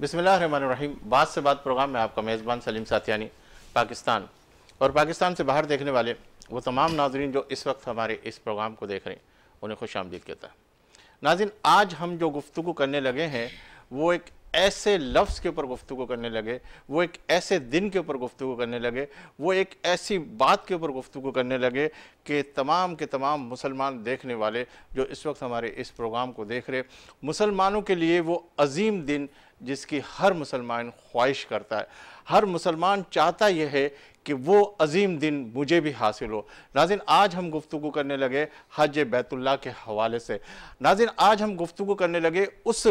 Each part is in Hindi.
बिसमीम बात से बात प्रोग्राम में आपका मेज़बान सलीम साथियानी पाकिस्तान और पाकिस्तान से बाहर देखने वाले वो तमाम नाजरन जो इस वक्त हमारे इस प्रोग्राम को देख रहे हैं उन्हें खुश आमदीद कहता है नाजिन आज हम जो गुफ्तु करने लगे हैं वो एक ऐसे लफ्ज़ के ऊपर गुफ्तु करने लगे वो एक ऐसे दिन के ऊपर गुफ्तु करने लगे वो एक ऐसी बात के ऊपर गुफ्तु करने लगे कि तमाम के तमाम मुसलमान देखने वाले जो इस वक्त हमारे इस प्रोग्राम को देख रहे मुसलमानों के लिए वो अजीम दिन जिसकी हर मुसलमान ख्वाहिश करता है हर मुसलमान चाहता यह है कि वो अजीम दिन मुझे भी हासिल हो नाजिन आज हम गुफ्तु करने लगे हज बैतुल्ला के हवाले से नाजिन आज हम गुफ्तु करने लगे उस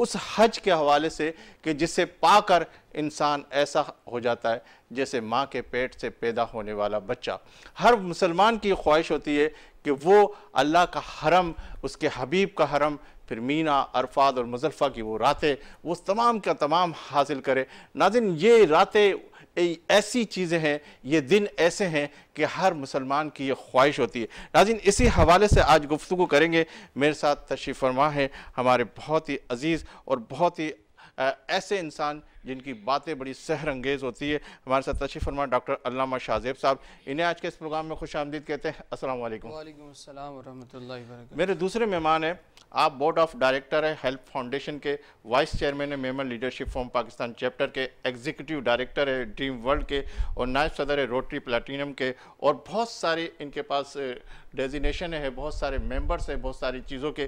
उस हज के हवाले से कि जिसे पाकर इंसान ऐसा हो जाता है जैसे माँ के पेट से पैदा होने वाला बच्चा हर मुसलमान की ख्वाहिश होती है कि वो अल्लाह का हरम उसके हबीब का हरम फिर मीना अरफात और मुजलफ़ा की वो रातें वो तमाम का तमाम हासिल करे नाजिन ये रातें ऐसी चीज़ें हैं ये दिन ऐसे हैं कि हर मुसलमान की ये ख्वाहिश होती है नाजिन इसी हवाले से आज गुफ्तु करेंगे मेरे साथ तशरीफ़ फरमा है हमारे बहुत ही अज़ीज़ और बहुत ही ऐसे इंसान जिनकी बातें बड़ी सहरंगेज होती है हमारे साथ तशीफ फरमा डॉक्टर अलामा शाहजेब साहब इन्हें आज के इस प्रोग्राम में खुश आमदीद कहते हैं अस्सलाम वालेकुम मेरे दूसरे मेहमान हैं आप बोर्ड ऑफ डायरेक्टर हैं हेल्प फाउंडेशन के वाइस चेयरमैन है Memon leadership forum Pakistan chapter के एग्जीक्यूटिव डायरेक्टर है ड्रीम वर्ल्ड के और नायब सदर है रोटरी प्लाटीनम के और बहुत सारे इनके पास डेजिनेशन है बहुत सारे मेंबर्स हैं बहुत सारी चीज़ों के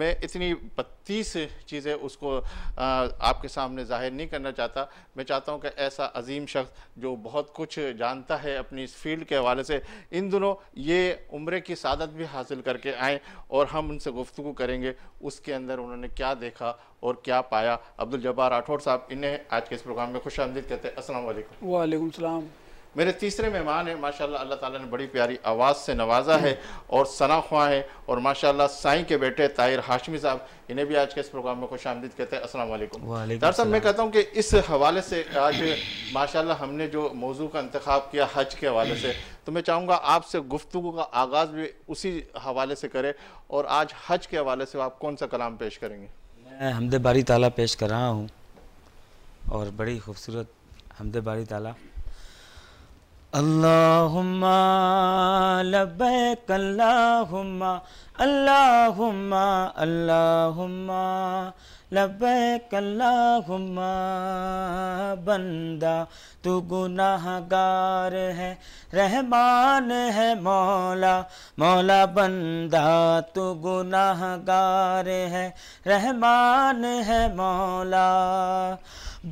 मैं इतनी बत्तीस चीज़ें उसको आ, आपके सामने ज़ाहिर नहीं करना चाहता चाहता मैं चाहता हूँ कि ऐसा अजीम शख्स जो बहुत कुछ जानता है अपनी इस फील्ड के हवाले से इन दिनों ये उम्र की सादत भी हासिल करके आएँ और हम उनसे गुफ्तु करेंगे उसके अंदर उन्होंने क्या देखा और क्या पाया अब्दुल जब्बार राठौर साहब इन्हें आज के इस प्रोग्राम में खुश आमदीद कहते हैं असल वालेकुम वालेकुम मेरे तीसरे मेहमान हैं माशाल्लाह अल्लाह ताला ने बड़ी प्यारी आवाज़ से नवाजा है और सना ख्वा है और माशाल्लाह साईं के बेटे ताहिर हाशमी साहब इन्हें भी आज के इस प्रोग्राम में खुश आमदीद कहते हैं असल डॉक्टर साहब मैं कहता हूँ कि इस हवाले से आज माशाल्लाह हमने जो मौजू का इंतखब किया हज के हवाले से तो मैं चाहूँगा आपसे गुफ्तु का आगाज़ भी उसी हवाले से करें और आज हज के हवाले से आप कौन सा कलाम पेश करेंगे मैं हमद बारी ताला पेश कर रहा हूँ और बड़ी खूबसूरत हमद बारी ताला अल्लाहुम्मा लबैक अल्लाहुम्मा अल्लाहुम्मा अल्लाहुम्मा लबैक अल्लाहुम्मा बंदा तू गुनाहगार है रहमान है मौला मौला बंदा तू गुनाहगार है रहमान है मौला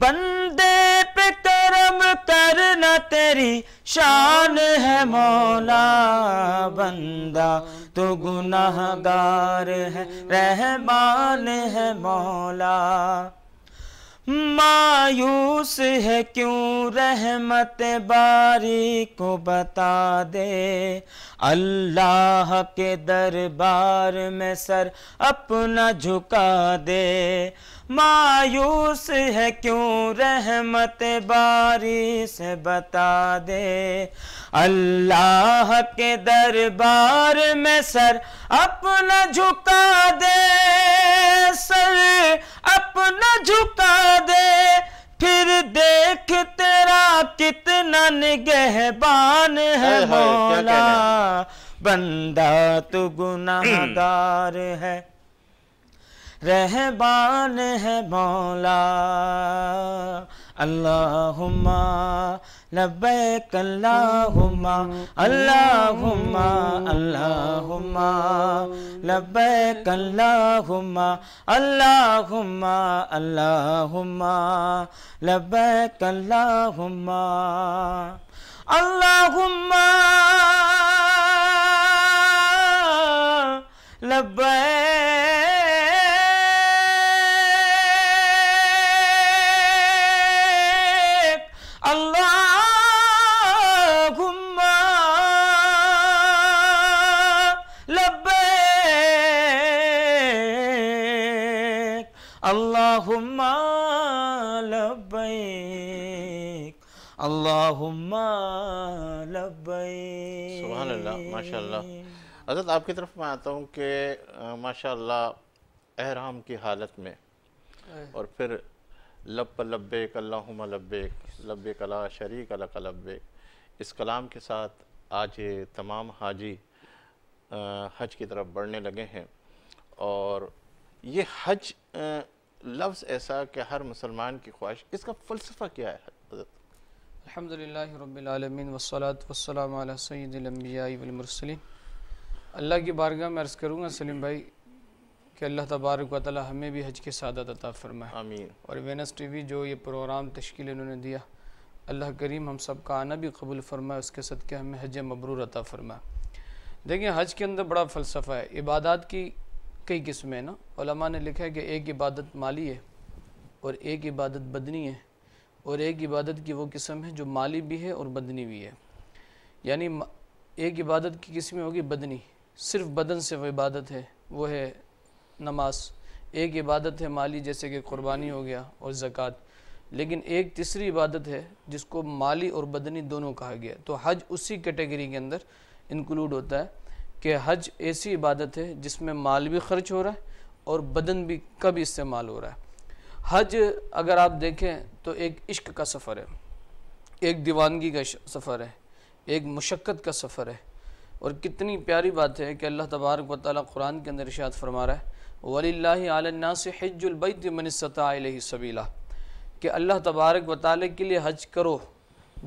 बंदे पे करम करना तेरी शान है मौला बंदा तो गुनाहगार है रहमान है मौला मायूस है क्यों रहमत बारी को बता दे अल्लाह के दरबार में सर अपना झुका दे मायूस है क्यों रहमत बारी से बता दे अल्लाह के दरबार में सर अपना झुका दे सर अपना झुका दे फिर देख तेरा कितना निगहबान है मौला बंदा तो हम्म। गुनाहगार है रहबान है मौला अल्लाहुम्मा लब्बैक अल्लाहुम्मा अल्लाहुम्मा अल्लाहुम्मा लब्बैक अल्लाहुम्मा अल्लाहुम्मा अल्लाहुम्मा लब्बैक अल्लाहुम्मा अल्लाहुम्मा लब्बैक अल्लाहुम्मा माशाल्लाह हजरत आपकी तरफ मैं आता हूँ कि माशाल्लाह एहराम की हालत में और फिर लब लब्बेक अल्लाहुम्मा लब्बेक लब कला शरीक अलक लब्बेक इस कलाम के साथ आज ये तमाम हाजी हज की तरफ बढ़ने लगे हैं और ये हज लफ्ज़ ऐसा कि हर मुसलमान की ख्वाहिश इसका फ़लसफ़ा क्या है हजरत अल्हम्दुलिल्लाह रब्बिल आलमीन वस्सलात वस्सलाम अला सय्यिदिल अंबिया वल मुरसलीन अल्लाह की बारगाह में अर्ज़ करूँगा सलीम भाई कि अल्लाह तबारक व ताली हमें भी हज की सादत अता फरमाए आमीन और वेनस टी वी जो ये प्रोग्राम तश्कील इन्होंने दिया अल्लाह करीम हम सब का आना भी कबूल फरमाए उसके सदक़े हमें हज मबरूर अता फरमाए देखिए हज के अंदर बड़ा फ़लसफ़ा है इबादत की कई किस्में हैं ना ने लिखा है कि एक इबादत माली है और एक इबादत बदनी है और एक इबादत की वो किस्म है जो माली भी है और बदनी भी है यानी एक इबादत की किस्म होगी बदनी सिर्फ बदन से वो इबादत है वो है नमाज एक इबादत है माली जैसे कि कुर्बानी हो गया और ज़क़़त लेकिन एक तीसरी इबादत है जिसको माली और बदनी दोनों कहा गया तो हज उसी कैटेगरी के अंदर इंक्लूड होता है कि हज ऐसी इबादत है जिसमें माल भी खर्च हो रहा है और बदन भी कब इस्तेमाल हो रहा है हज अगर आप देखें तो एक इश्क का सफ़र है एक दीवानगी का सफ़र है एक मशक्क़त का सफ़र है और कितनी प्यारी बात है कि अल्लाह तबारक व ताली क़ुरान के अंदर इशात फरमा रहा है वली आलन्ना से हजुलबैत मनसता सबीला कि अल्लाह तबारक व के लिए हज करो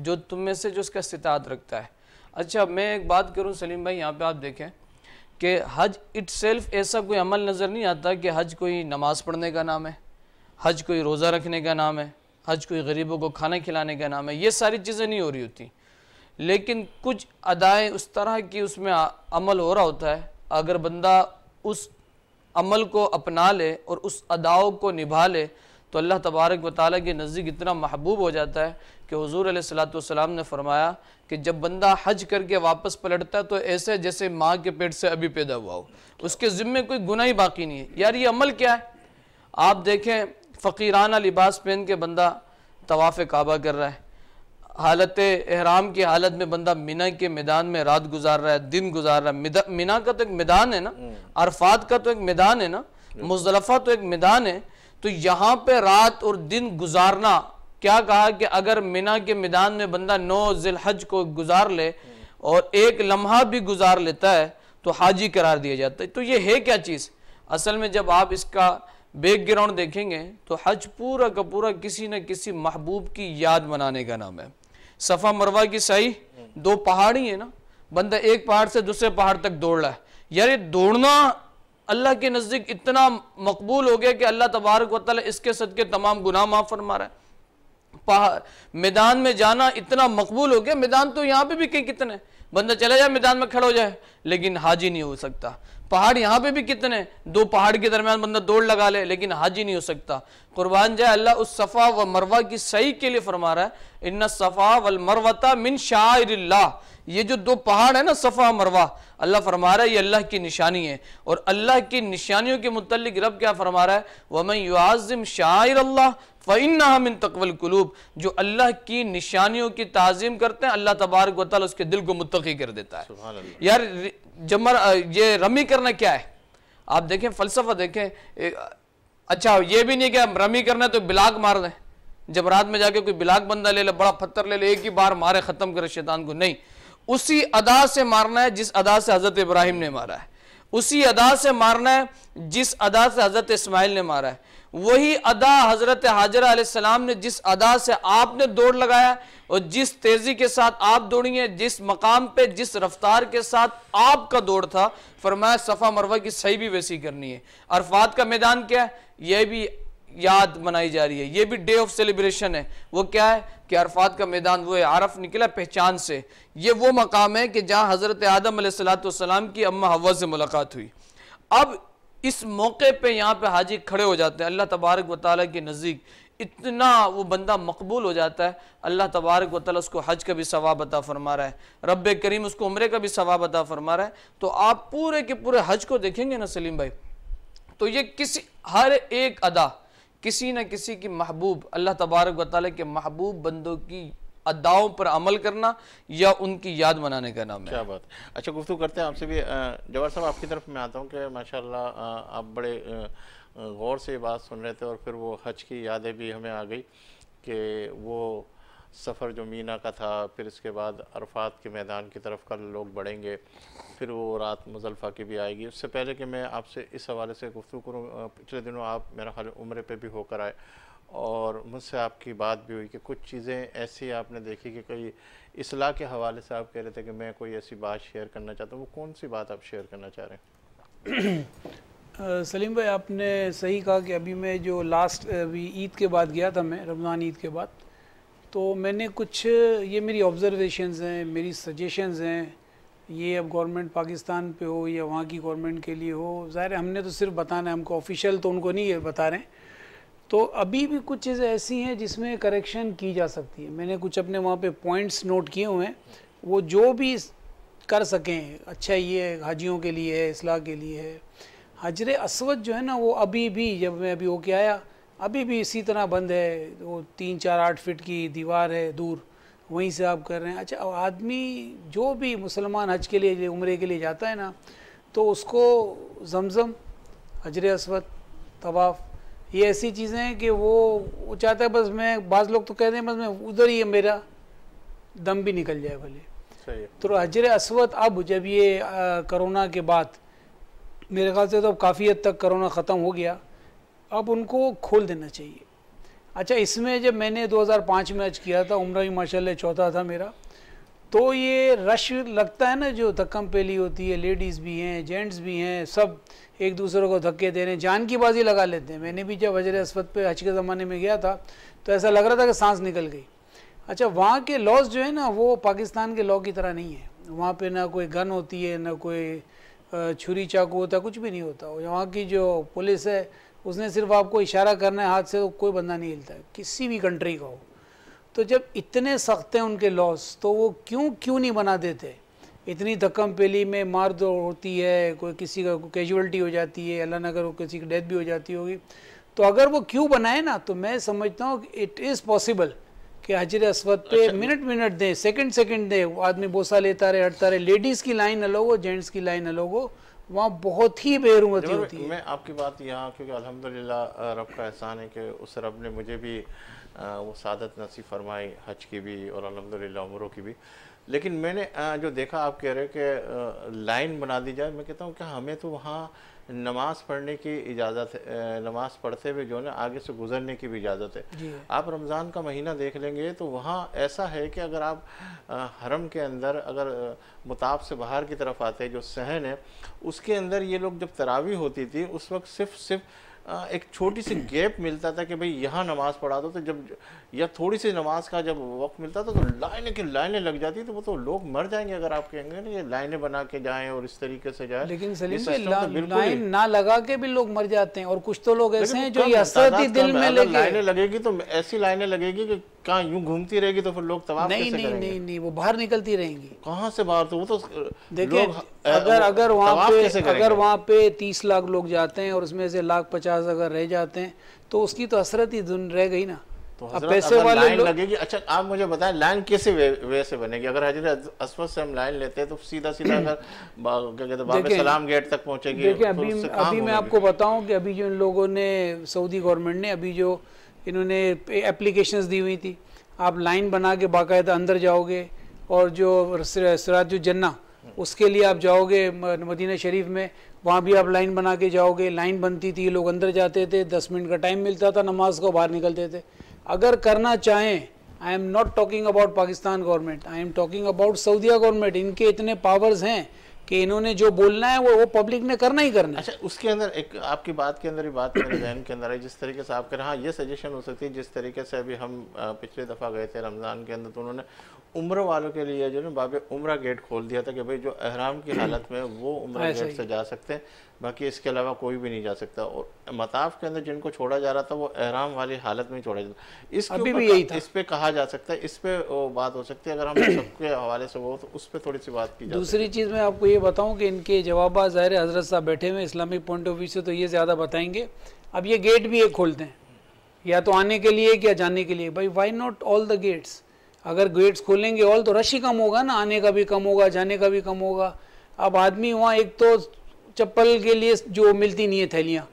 जो तुम में से जो उसका इस्तात रखता है अच्छा मैं एक बात करूँ सलीम भाई यहाँ पर आप देखें कि हज इट ऐसा कोई अमल नज़र नहीं आता कि हज कोई नमाज़ पढ़ने का नाम है हज कोई रोज़ा रखने का नाम है हज कोई गरीबों को खाना खिलाने का नाम है ये सारी चीज़ें नहीं हो रही होती लेकिन कुछ अदाएँ उस तरह की उसमें अमल हो रहा होता है अगर बंदा उस अमल को अपना ले और उस अदाओं को निभा ले तो अल्लाह तबारक व ताली के नज़दीक इतना महबूब हो जाता है कि हजूर सलाम ने फरमाया कि जब बंदा हज करके वापस पलटता है तो ऐसे जैसे माँ के पेट से अभी पैदा हुआ हो उसके ज़िम्मे कोई गुना ही बाकी नहीं है यार ये अमल क्या है आप देखें फ़कीराना लिबास पहन के बंदा तवाफ़ काबा कर रहा है हालत अहराम की हालत में बंदा मीना के मैदान में रात गुजार रहा है दिन गुजार रहा है मीना का तो एक मैदान है ना हम्म। अरफात का तो एक मैदान है ना मुजलफ़ा तो एक मैदान है तो यहाँ पे रात और दिन गुजारना क्या कहा कि अगर मीना के मैदान में बंदा नौ जिलहज को गुजार ले हम्म। और एक लम्हा भी गुजार लेता है तो हाजी करार दिया जाता है तो ये है क्या चीज़ असल में जब आप इसका बैकग्राउंड देखेंगे तो हज पूरा का पूरा किसी न किसी महबूब की याद मनाने का नाम है सफ़ा मरवा की सही दो पहाड़ी है ना बंदा एक पहाड़ से दूसरे पहाड़ तक दौड़ रहा है यार ये दौड़ना अल्लाह के नज़दीक इतना मकबूल हो गया कि अल्लाह तबारक वाली इसके सद के तमाम गुनाह माफ़ फरमा रहा है मैदान में जाना इतना मकबूल हो गया मैदान तो यहाँ पे भी कहीं कितने बंदा चला जाए मैदान में खड़ा हो जाए लेकिन हाजी नहीं हो सकता पहाड़ यहाँ पे भी कितने दो पहाड़ के दरमियान बंदा दौड़ लगा ले लेकिन हाजी नहीं हो सकता कुर्बान जाए अल्लाह उस सफ़ा व मरवा की सही के लिए फरमा रहा है इन्ना सफ़ा वल मरवता मिन शाह ये जो दो पहाड़ है ना सफ़ा मरवा अल्लाह फरमा रहा है ये अल्लाह की निशानी है और अल्लाह की निशानियों के मुतलिक रब क्या फरमा रहा है वमन युआज़म शायर अल्लाह फ़ैना हम तकवल कलूब जो अल्लाह की निशानियों की तज़ीम करते हैं अल्लाह तबारक वाल उसके दिल को मुतकी कर देता है यार जमर ये रमी करना क्या है आप देखें फ़लसफ़ा देखें अच्छा ये भी नहीं कि रमी करना है तो बिलाक मार दें जब रात में जाके कोई बिलाक बंदा ले ले बड़ा पत्थर ले ले एक ही बार मारे ख़त्म करे शैतान को नहीं उसी अदा से मारना है जिस अदा से हज़रत इब्राहिम ने मारा है उसी अदा से मारना है जिस अदा से हज़रत इसमाइल ने मारा है वही अदा हज़रत हाजरा आसमाम ने जिस अदा से आपने दौड़ लगाया और जिस तेज़ी के साथ आप दौड़ी जिस मकाम पे जिस रफ्तार के साथ आपका दौड़ था फरमाया सफ़ा मरवा की सही भी वैसी करनी है अरफात का मैदान क्या है यह भी याद मनाई जा रही है ये भी डे ऑफ सेलिब्रेशन है वो क्या है कि अरफात का मैदान वो है आरफ निकला पहचान से ये वो मकाम है कि जहाँ हज़रत आदम सलाम की अम्मा हवा से मुलाकात हुई अब इस मौके पे यहाँ पे हाजी खड़े हो जाते हैं अल्लाह तबारक वाली के नज़दीक इतना वो बंदा मकबूल हो जाता है अल्लाह तबारक वाली उसको हज का भी सवाब अता फरमा रहा है रब करीम उसको उम्र का भी सवाब अता फरमा रहा है तो आप पूरे के पूरे हज को देखेंगे ना सलीम भाई तो ये किसी हर एक अदा किसी न किसी की महबूब अल्लाह तबारक वाली के महबूब बंदों की अदाओं पर अमल करना या उनकी याद मनाने का नाम है क्या बात अच्छा गुफ्तु करते हैं आपसे भी जवाहर साहब आपकी तरफ मैं आता हूँ कि माशाल्लाह आप बड़े गौर से बात सुन रहे थे और फिर वो हज की यादें भी हमें आ गई कि वो सफ़र जो मीना का था फिर इसके बाद अरफात के मैदान की तरफ कल लोग बढ़ेंगे फिर वो रात मुजलफ़ा की भी आएगी उससे पहले कि मैं आपसे इस हवाले से गुफ्तु करूँ पिछले दिनों आप मेरा ख्याल उम्र पर भी होकर आए और मुझसे आपकी बात भी हुई कि कुछ चीज़ें ऐसी आपने देखी कि कोई असलाह के हवाले से आप कह रहे थे कि मैं कोई ऐसी बात शेयर करना चाहता हूँ वो कौन सी बात आप शेयर करना चाह रहे हैं सलीम भाई आपने सही कहा कि अभी मैं जो लास्ट अभी ईद के बाद गया था मैं रमज़ान ईद के बाद तो मैंने कुछ ये मेरी ऑब्ज़रवेशनस हैं मेरी सजेशनस हैं ये अब गवर्नमेंट पाकिस्तान पे हो या वहाँ की गवर्नमेंट के लिए हो ज़ाहिर हमने तो सिर्फ बताना है हमको ऑफिशियल तो उनको नहीं बता रहे हैं तो अभी भी कुछ चीज़ें ऐसी हैं जिसमें करेक्शन की जा सकती है मैंने कुछ अपने वहाँ पे पॉइंट्स नोट किए हुए हैं वो जो भी कर सकें अच्छा ये हाजियों के लिए है इसलाह के लिए है हजर असवद जो है ना वो अभी भी जब मैं अभी होके आया अभी भी इसी तरह बंद है वो तीन चार आठ फिट की दीवार है दूर वहीं से आप कर रहे हैं अच्छा आदमी जो भी मुसलमान हज के लिए उम्र के लिए जाता है ना तो उसको जमज़म हजर असवद तवाफ़ ये ऐसी चीज़ें हैं कि वो चाहता है बस मैं बाज़ लोग तो कहते हैं बस मैं उधर ही है मेरा दम भी निकल जाए भले तो हजर असवद अब जब ये कोरोना के बाद मेरे ख्याल से तो अब काफ़ी हद तक कोरोना ख़त्म हो गया अब उनको खोल देना चाहिए अच्छा इसमें जब मैंने 2005 में हज किया था उम्र भी माशाल्लाह चौथा था मेरा तो ये रश लगता है ना जो धक्कम पेली होती है लेडीज़ भी हैं जेंट्स भी हैं सब एक दूसरे को धक्के दे रहे हैं जान की बाजी लगा लेते हैं मैंने भी जब वजर अस्पत पे हज के ज़माने में गया था तो ऐसा लग रहा था कि सांस निकल गई अच्छा वहाँ के लॉज जो है ना वो पाकिस्तान के लॉ की तरह नहीं है वहाँ पर ना कोई गन होती है ना कोई छुरी चाकू होता कुछ भी नहीं होता वहाँ की जो पुलिस है उसने सिर्फ आपको इशारा करना है हाथ से तो कोई बंदा नहीं हिलता किसी भी कंट्री का हो तो जब इतने सख्त हैं उनके लॉस तो वो क्यों क्यों नहीं बना देते इतनी धक्म पेली में मार दो होती है कोई किसी का कैजुअल्टी हो जाती है अल्लाह नगर किसी की डेथ भी हो जाती होगी तो अगर वो क्यों बनाए ना तो मैं समझता हूँ इट इज़ पॉसिबल कि हजर असवद पे अच्छा। मिनट मिनट दें सेकंड सेकंड दें वो आदमी बोसा लेता रहे हटता रहे लेडीज़ की लाइन अलग हो जेंट्स की लाइन अलग हो वहाँ बहुत ही बेरोमती होती है मैं आपकी बात यहाँ क्योंकि अलहमदिल्ला रब का एहसान है कि उस रब ने मुझे भी वो सादत नसीब फरमाई हज की भी और अलहमदिल्ला उम्रों की भी लेकिन मैंने जो देखा आप कह रहे हैं कि लाइन बना दी जाए मैं कहता हूँ कि हमें तो वहाँ नमाज़ पढ़ने की इजाज़त है नमाज़ पढ़ते हुए जो है आगे से गुजरने की भी इजाज़त है आप रमज़ान का महीना देख लेंगे तो वहाँ ऐसा है कि अगर आप हरम के अंदर अगर मुताब से बाहर की तरफ आते हैं जो सहन है उसके अंदर ये लोग जब तरावी होती थी उस वक्त सिर्फ सिर्फ एक छोटी सी गैप मिलता था कि भाई यहाँ नमाज़ पढ़ा दो तो जब या थोड़ी सी नमाज का जब वक्त मिलता था तो लाइनें की लाइनें लग जाती तो वो तो लोग मर जाएंगे अगर आप कहेंगे ना ये लाइनें बना के जाएं और इस तरीके से जाएं लेकिन तो लाइन ना लगा के भी लोग मर जाते हैं और कुछ तो लोग ऐसे हैं जो ये दिल में लगेगी तो ऐसी लाइने लगेगी कि कहाँ यूं घूमती रहेगी तो फिर लोग तवाफ नहीं कैसे नहीं करेंगे? नहीं नहीं वो बाहर निकलती रहेंगी कहाँ से बाहर तो वो तो देखिए अगर अगर वहाँ पे अगर वहाँ पे तीस लाख लोग जाते हैं और उसमें से लाख पचास अगर रह जाते हैं तो उसकी तो हसरत ही धुन रह गई ना तो अब पैसे वाले लाइन लगेगी अच्छा आप मुझे बताएं लाइन कैसे वे, वे से बनेगी अगर हजरत असवद से हम लाइन लेते हैं तो सीधा सीधा अगर क्या कहते बाबे सलाम गेट तक पहुंचेगी देखिए तो अभी अभी मैं आपको बताऊं कि अभी जो इन लोगों ने सऊदी गवर्नमेंट ने अभी जो इन्होंने एप्लीकेशंस दी हुई थी आप लाइन बना के बाकायदा अंदर जाओगे और जो सराजुजन्ना उसके लिए आप जाओगे मदीना शरीफ में वहाँ भी आप लाइन बना के जाओगे लाइन बनती थी लोग अंदर जाते थे दस मिनट का टाइम मिलता था नमाज को बाहर निकलते थे अगर करना चाहें I am not talking about Pakistan government I am talking about सऊदिया गवर्नमेंट इनके इतने पावर्स हैं कि इन्होंने जो बोलना है वो वो पब्लिक ने करना ही करना अच्छा उसके अंदर एक आपकी बात के अंदर ही बात मेरे जहन के अंदर है जिस तरीके से आप कह रहे हैं हाँ ये सजेशन हो सकती है जिस तरीके से अभी हम पिछले दफ़ा गए थे रमज़ान के अंदर तो उन्होंने उम्र वालों के लिए जो ना बाबे उम्र गेट खोल दिया था कि भाई जो अहराम की हालत में वो उम्र गेट से जा सकते हैं बाकी इसके अलावा कोई भी नहीं जा सकता और मताफ के अंदर जिनको छोड़ा जा रहा था वो अहराम वाली हालत में छोड़ा जा रहा इस अभी भी यही था इस पर कहा जा सकता है इस पर बात हो सकती है अगर हम सबके हवाले से वो तो उस पर थोड़ी सी बात की दूसरी चीज़ मैं आपको ये बताऊँ कि इनके जवाब ज़ाहिर हजरत साहब बैठे हुए इस्लामिक पॉइंट ऑफ व्यू से तो ये ज़्यादा बताएंगे अब ये गेट भी एक खोलते हैं या तो आने के लिए या जाने के लिए भाई why not all the gates अगर गेट्स खोलेंगे ऑल तो रश ही कम होगा ना आने का भी कम होगा जाने का भी कम होगा अब आदमी वहाँ एक तो चप्पल के लिए जो मिलती नहीं है थैलियाँ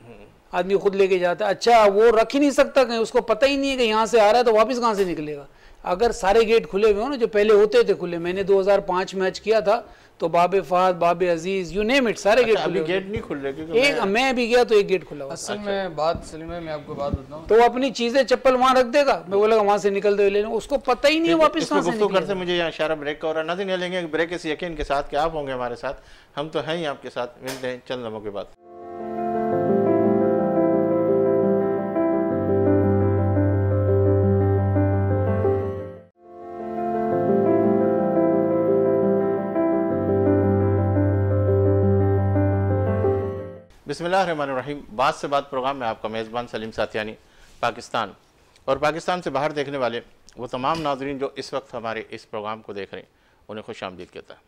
आदमी खुद लेके जाता है अच्छा वो रख ही नहीं सकता कहीं उसको पता ही नहीं है कि यहाँ से आ रहा है तो वापस कहाँ से निकलेगा अगर सारे गेट खुले हुए हो ना जो पहले होते थे खुले मैंने 2005 में किया था तो बाबे फात बाबे अजीज यू नेम इट सारे अच्छा, गेट खुले गेट नहीं खुल रहे एक मैं, मैं भी गया तो एक गेट खुला असल में अच्छा। बात सलीम मैं आपको बात बताऊं तो अपनी चीजें चप्पल वहां रख देगा मैं बोलेगा वहां से निकल दे लेने उसको पता ही नहीं वापस कहां से करते मुझे यहाँ इशारा ब्रेक का हो रहा नाजिन लेंगे ब्रेक इस यकीन के साथ कि आप होंगे हमारे साथ हम तो हैं ही आपके साथ मिलते हैं चंद लम्हों के बाद बिसमीम बात से बात प्रोग्राम में आपका मेज़बान सलीम साथियानी पाकिस्तान और पाकिस्तान से बाहर देखने वाले वो तमाम नाजरन जो इस वक्त हमारे इस प्रोग्राम को देख रहे हैं उन्हें खुश आमदीद कहता है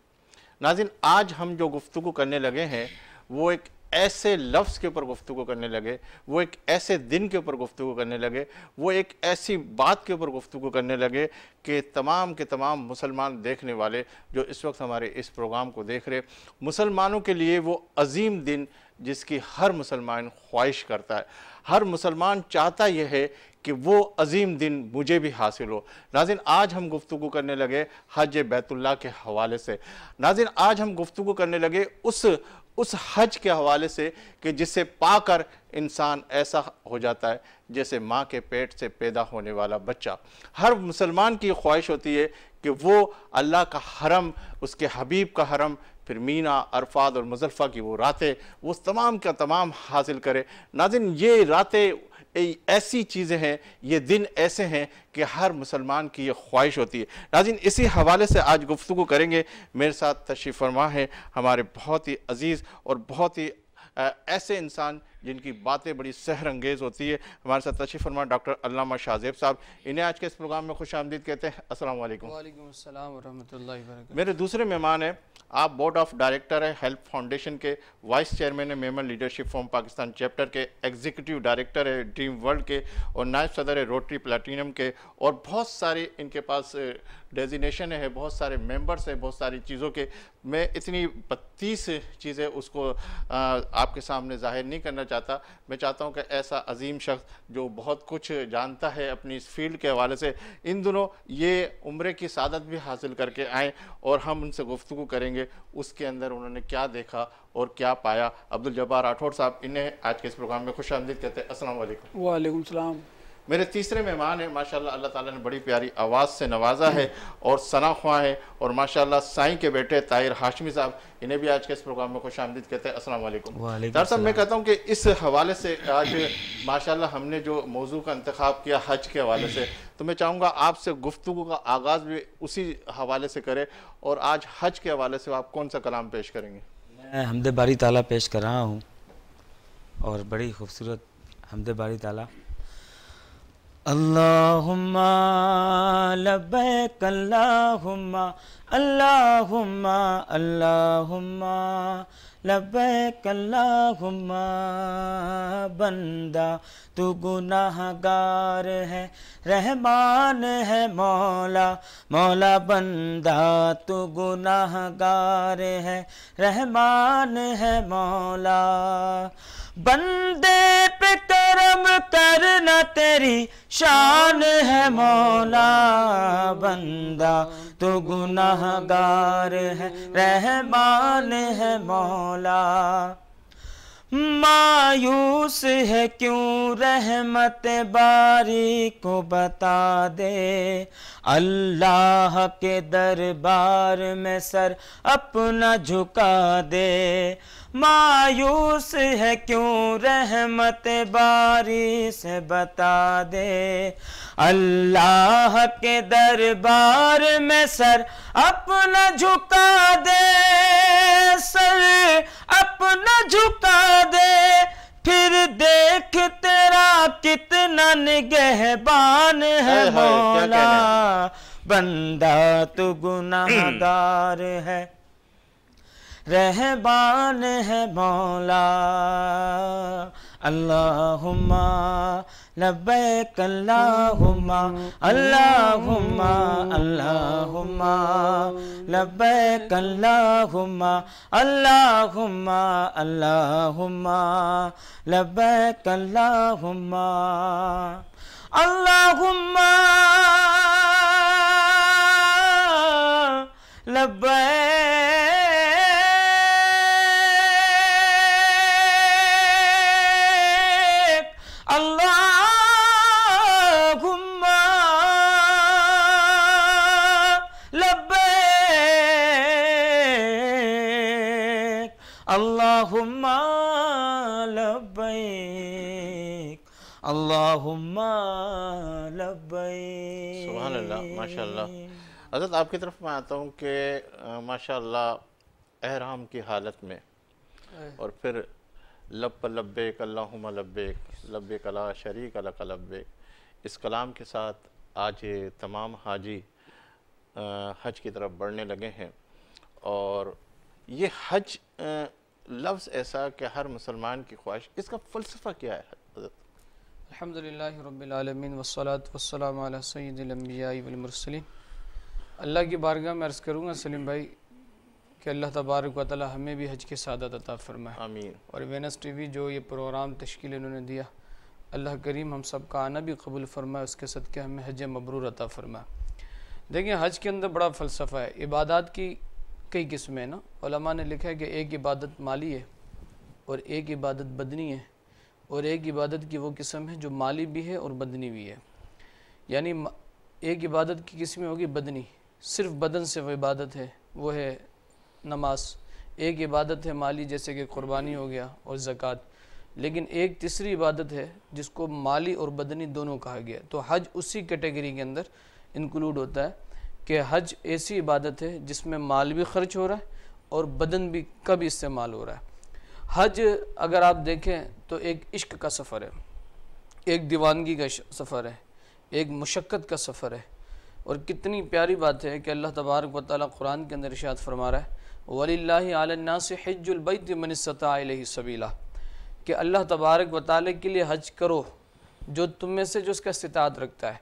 नाजिन आज हम जो गुफ्तु करने लगे हैं वो एक ऐसे लफ्ज़ के ऊपर गुफ्तु करने लगे वो एक ऐसे दिन के ऊपर गुफ्तु करने लगे वो एक ऐसी बात के ऊपर गुफ्तु करने लगे कि तमाम के तमाम मुसलमान देखने वाले जो इस वक्त हमारे इस प्रोग्राम को देख रहे मुसलमानों के लिए वो अजीम दिन जिसकी हर मुसलमान ख्वाहिश करता है हर मुसलमान चाहता यह है कि वो अजीम दिन मुझे भी हासिल हो नाजिन आज हम गुफ्तु करने लगे हज बैतुल्ला के हवाले से नाजिन आज हम गुफ्तु करने लगे उस उस हज के हवाले से कि जिसे पाकर इंसान ऐसा हो जाता है जैसे माँ के पेट से पैदा होने वाला बच्चा हर मुसलमान की ख्वाहिश होती है कि वो अल्लाह का हरम उसके हबीब का हरम फिर मीना अरफात और मुजल्फ़ा की वो रातें वो तमाम का तमाम हासिल करे नाजिन ये रातें ऐसी चीज़ें हैं ये दिन ऐसे हैं कि हर मुसलमान की ये ख्वाहिश होती है नाजिन इसी हवाले से आज गुफ्तु करेंगे मेरे साथ तशीफ फरमा है हमारे बहुत ही अज़ीज़ और बहुत ही ऐसे इंसान जिनकी बातें बड़ी सहर अंगेज़ होती है हमारे साथ तशी फरमा डॉक्टर अलामा शाहजेब साहब इन्हें आज के इस प्रोग्राम में खुश आमदीद कहते हैं असल वालेकुम मेरे दूसरे मेहमान हैं आप बोर्ड ऑफ डायरेक्टर हैं हेल्प फाउंडेशन के वाइस चेयरमैन है Memon leadership forum Pakistan chapter के एग्जीक्यूटिव डायरेक्टर है ड्रीम वर्ल्ड के और नायब सदर है रोटरी प्लाटीनियम के और बहुत सारे इनके पास डेजिनेशन है बहुत सारे मेंबर्स हैं बहुत सारी चीज़ों के मैं इतनी बत्तीस चीज़ें उसको आ, आपके सामने जाहिर नहीं करना चाहता चाहता मैं चाहता हूँ कि ऐसा अजीम शख्स जो बहुत कुछ जानता है अपनी इस फील्ड के हवाले से इन दोनों ये उम्र की सादत भी हासिल करके आएँ और हम उनसे गुफ्तु करेंगे उसके अंदर उन्होंने क्या देखा और क्या पाया अब्दुल जब्बार राठौर साहब इन्हें आज के इस प्रोग्राम में खुश आमदीद कहते हैं असल वालेकुम मेरे तीसरे मेहमान हैं माशाल्लाह अल्लाह ताला ने बड़ी प्यारी आवाज़ से नवाजा है और सना खुआ है और माशाल्लाह साईं के बेटे ताहिर हाशमी साहब इन्हें भी आज के इस प्रोग्राम में खुश आमदीद कहते हैं अस्सलाम वालेकुम डॉक्टर साहब मैं कहता हूँ कि इस हवाले से आज माशाल्लाह हमने जो मौजू का इंतखब किया हज के हवाले से तो मैं चाहूँगा आपसे गुफ्तु का आगाज़ भी उसी हवाले से करें और आज हज के हवाले से आप कौन सा कलाम पेश करेंगे मैं हमद बारी ताला पेश कर रहा हूँ और बड़ी खूबसूरत हमद बारी ताला اللهم لبيك اللهم اللهم اللهم लबैक अल्लाहुम्मा बंदा तू गुनाहगार है रहमान है मौला मौला बंदा तू गुनाहगार है रहमान है मौला बंदे पे करम करना तेरी शान है मौला बंदा तो गुनाहगार है रहमान है मौला मायूस है क्यों रहमत बारी को बता दे अल्लाह के दरबार में सर अपना झुका दे मायूस है क्यों रहमत बारी से बता दे अल्लाह के दरबार में सर अपना झुका दे सर अपना झुका दे फिर देख तेरा कितना निगहबान है मौला बंदा तो गुनाहगार है रहबान है मौला अल्लाहुम्मा लब्बैक अल्लाहुम्मा अल्लाहुम्मा अल्लाहुम्मा लब्बैक अल्लाहुम्मा अल्लाहुम्मा अल्लाहुम्मा लब्बैक अल्लाहुम्मा अल्लाहुम्मा लब्बैक माशा हजरत आपकी तरफ मैं आता हूँ कि माशा अहराम की हालत में और फिर लब लब्बेक अल्लाहुम्मा लब्बेक लब कला शरीक अलक लब्बेक इस कलाम के साथ आज ये तमाम हाजी हज की तरफ बढ़ने लगे हैं और ये हज लफ्ज़ ऐसा कि हर मुसलमान की ख्वाहिश इसका फ़लसफ़ा क्या है अल्हम्दुलिल्लाहि रब्बिल आलमीन वस्सलातु वस्सलामु अला सय्यिदिल अंबियाई वल मुरसलीन अल्लाह की बारगाह में अर्ज़ करूँगा सलीम भाई कि अल्लाह तबारक व ताली हमें भी हज की सादत अता फरमाए आमीन और वेनस टी वी जो ये प्रोग्राम तश्कील इन्होंने दिया अल्लाह करीम हम सब का आना भी कबूल फरमाए उसके सदक़े हमें हज मबरूर अता फरमाए देखिए हज के अंदर बड़ा फ़लसफ़ा है इबादत की कई किस्में हैं ना ने लिखा है कि एक इबादत माली है और एक इबादत बदनी है और एक इबादत की वो किस्म है जो माली भी है और बदनी भी है यानी एक इबादत की किस्म होगी बदनी सिर्फ बदन से वो इबादत है वो है नमाज एक इबादत है माली जैसे कि कुर्बानी हो गया और ज़क़़त लेकिन एक तीसरी इबादत है जिसको माली और बदनी दोनों कहा गया तो हज उसी कैटेगरी के अंदर इंक्लूड होता है कि हज ऐसी इबादत है जिसमें माल भी खर्च हो रहा है और बदन भी कब इस्तेमाल हो रहा है हज अगर आप देखें तो एक इश्क का सफ़र है एक दीवानगी का सफ़र है एक मशक्क़त का सफ़र है और कितनी प्यारी बात है कि अल्लाह तबारक व ताली कुरान के अंदर इशात फरमा रहा है वली आलन्ना से हजुलबैत मनसता सबीला कि अल्लाह तबारक व ताली के लिए हज करो जो तुम में से जो उसका इस्तात रखता है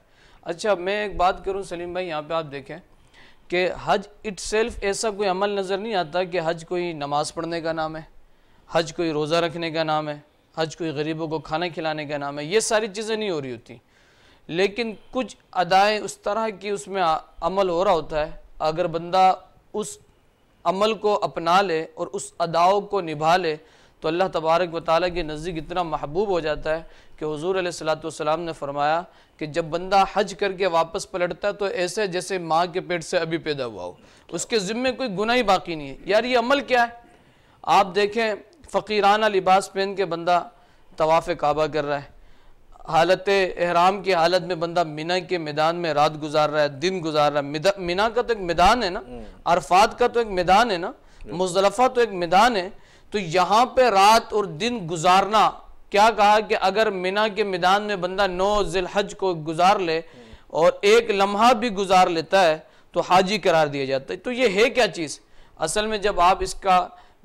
अच्छा मैं एक बात करूँ सलीम भाई यहाँ पर आप देखें कि हज इट ऐसा कोई अमल नज़र नहीं आता कि हज कोई नमाज़ पढ़ने का नाम है हज कोई रोज़ा रखने का नाम है हज कोई गरीबों को खाना खिलाने का नाम है ये सारी चीज़ें नहीं हो रही होती लेकिन कुछ अदाएँ उस तरह की उसमें अमल हो रहा होता है अगर बंदा उस अमल को अपना ले और उस अदाओं को निभा ले तो अल्लाह तबारक व ताली के नज़दीक इतना महबूब हो जाता है कि हजूर सलातम ने फरमाया कि जब बंदा हज करके वापस पलटता है तो ऐसे जैसे माँ के पेट से अभी पैदा हुआ हो उसके ज़िम्मे कोई गुना ही बाकी नहीं है यार ये अमल क्या है आप देखें फ़कीराना लिबास पहन के बंदा तवाफ़ काबा कर रहा है हालत अहराम की हालत में बंदा मीना के मैदान में रात गुजार रहा है दिन गुजार रहा है मीना का तो एक मैदान है ना हम्म। अरफात का तो एक मैदान है ना मुजलफा तो एक मैदान है तो यहाँ पे रात और दिन गुजारना क्या कहा कि अगर मीना के मैदान में बंदा नौ जिलहज को गुजार ले हम्म। और एक लम्हा भी गुजार लेता है तो हाजी करार दिया जाता है तो ये है क्या चीज़ असल में जब आप इसका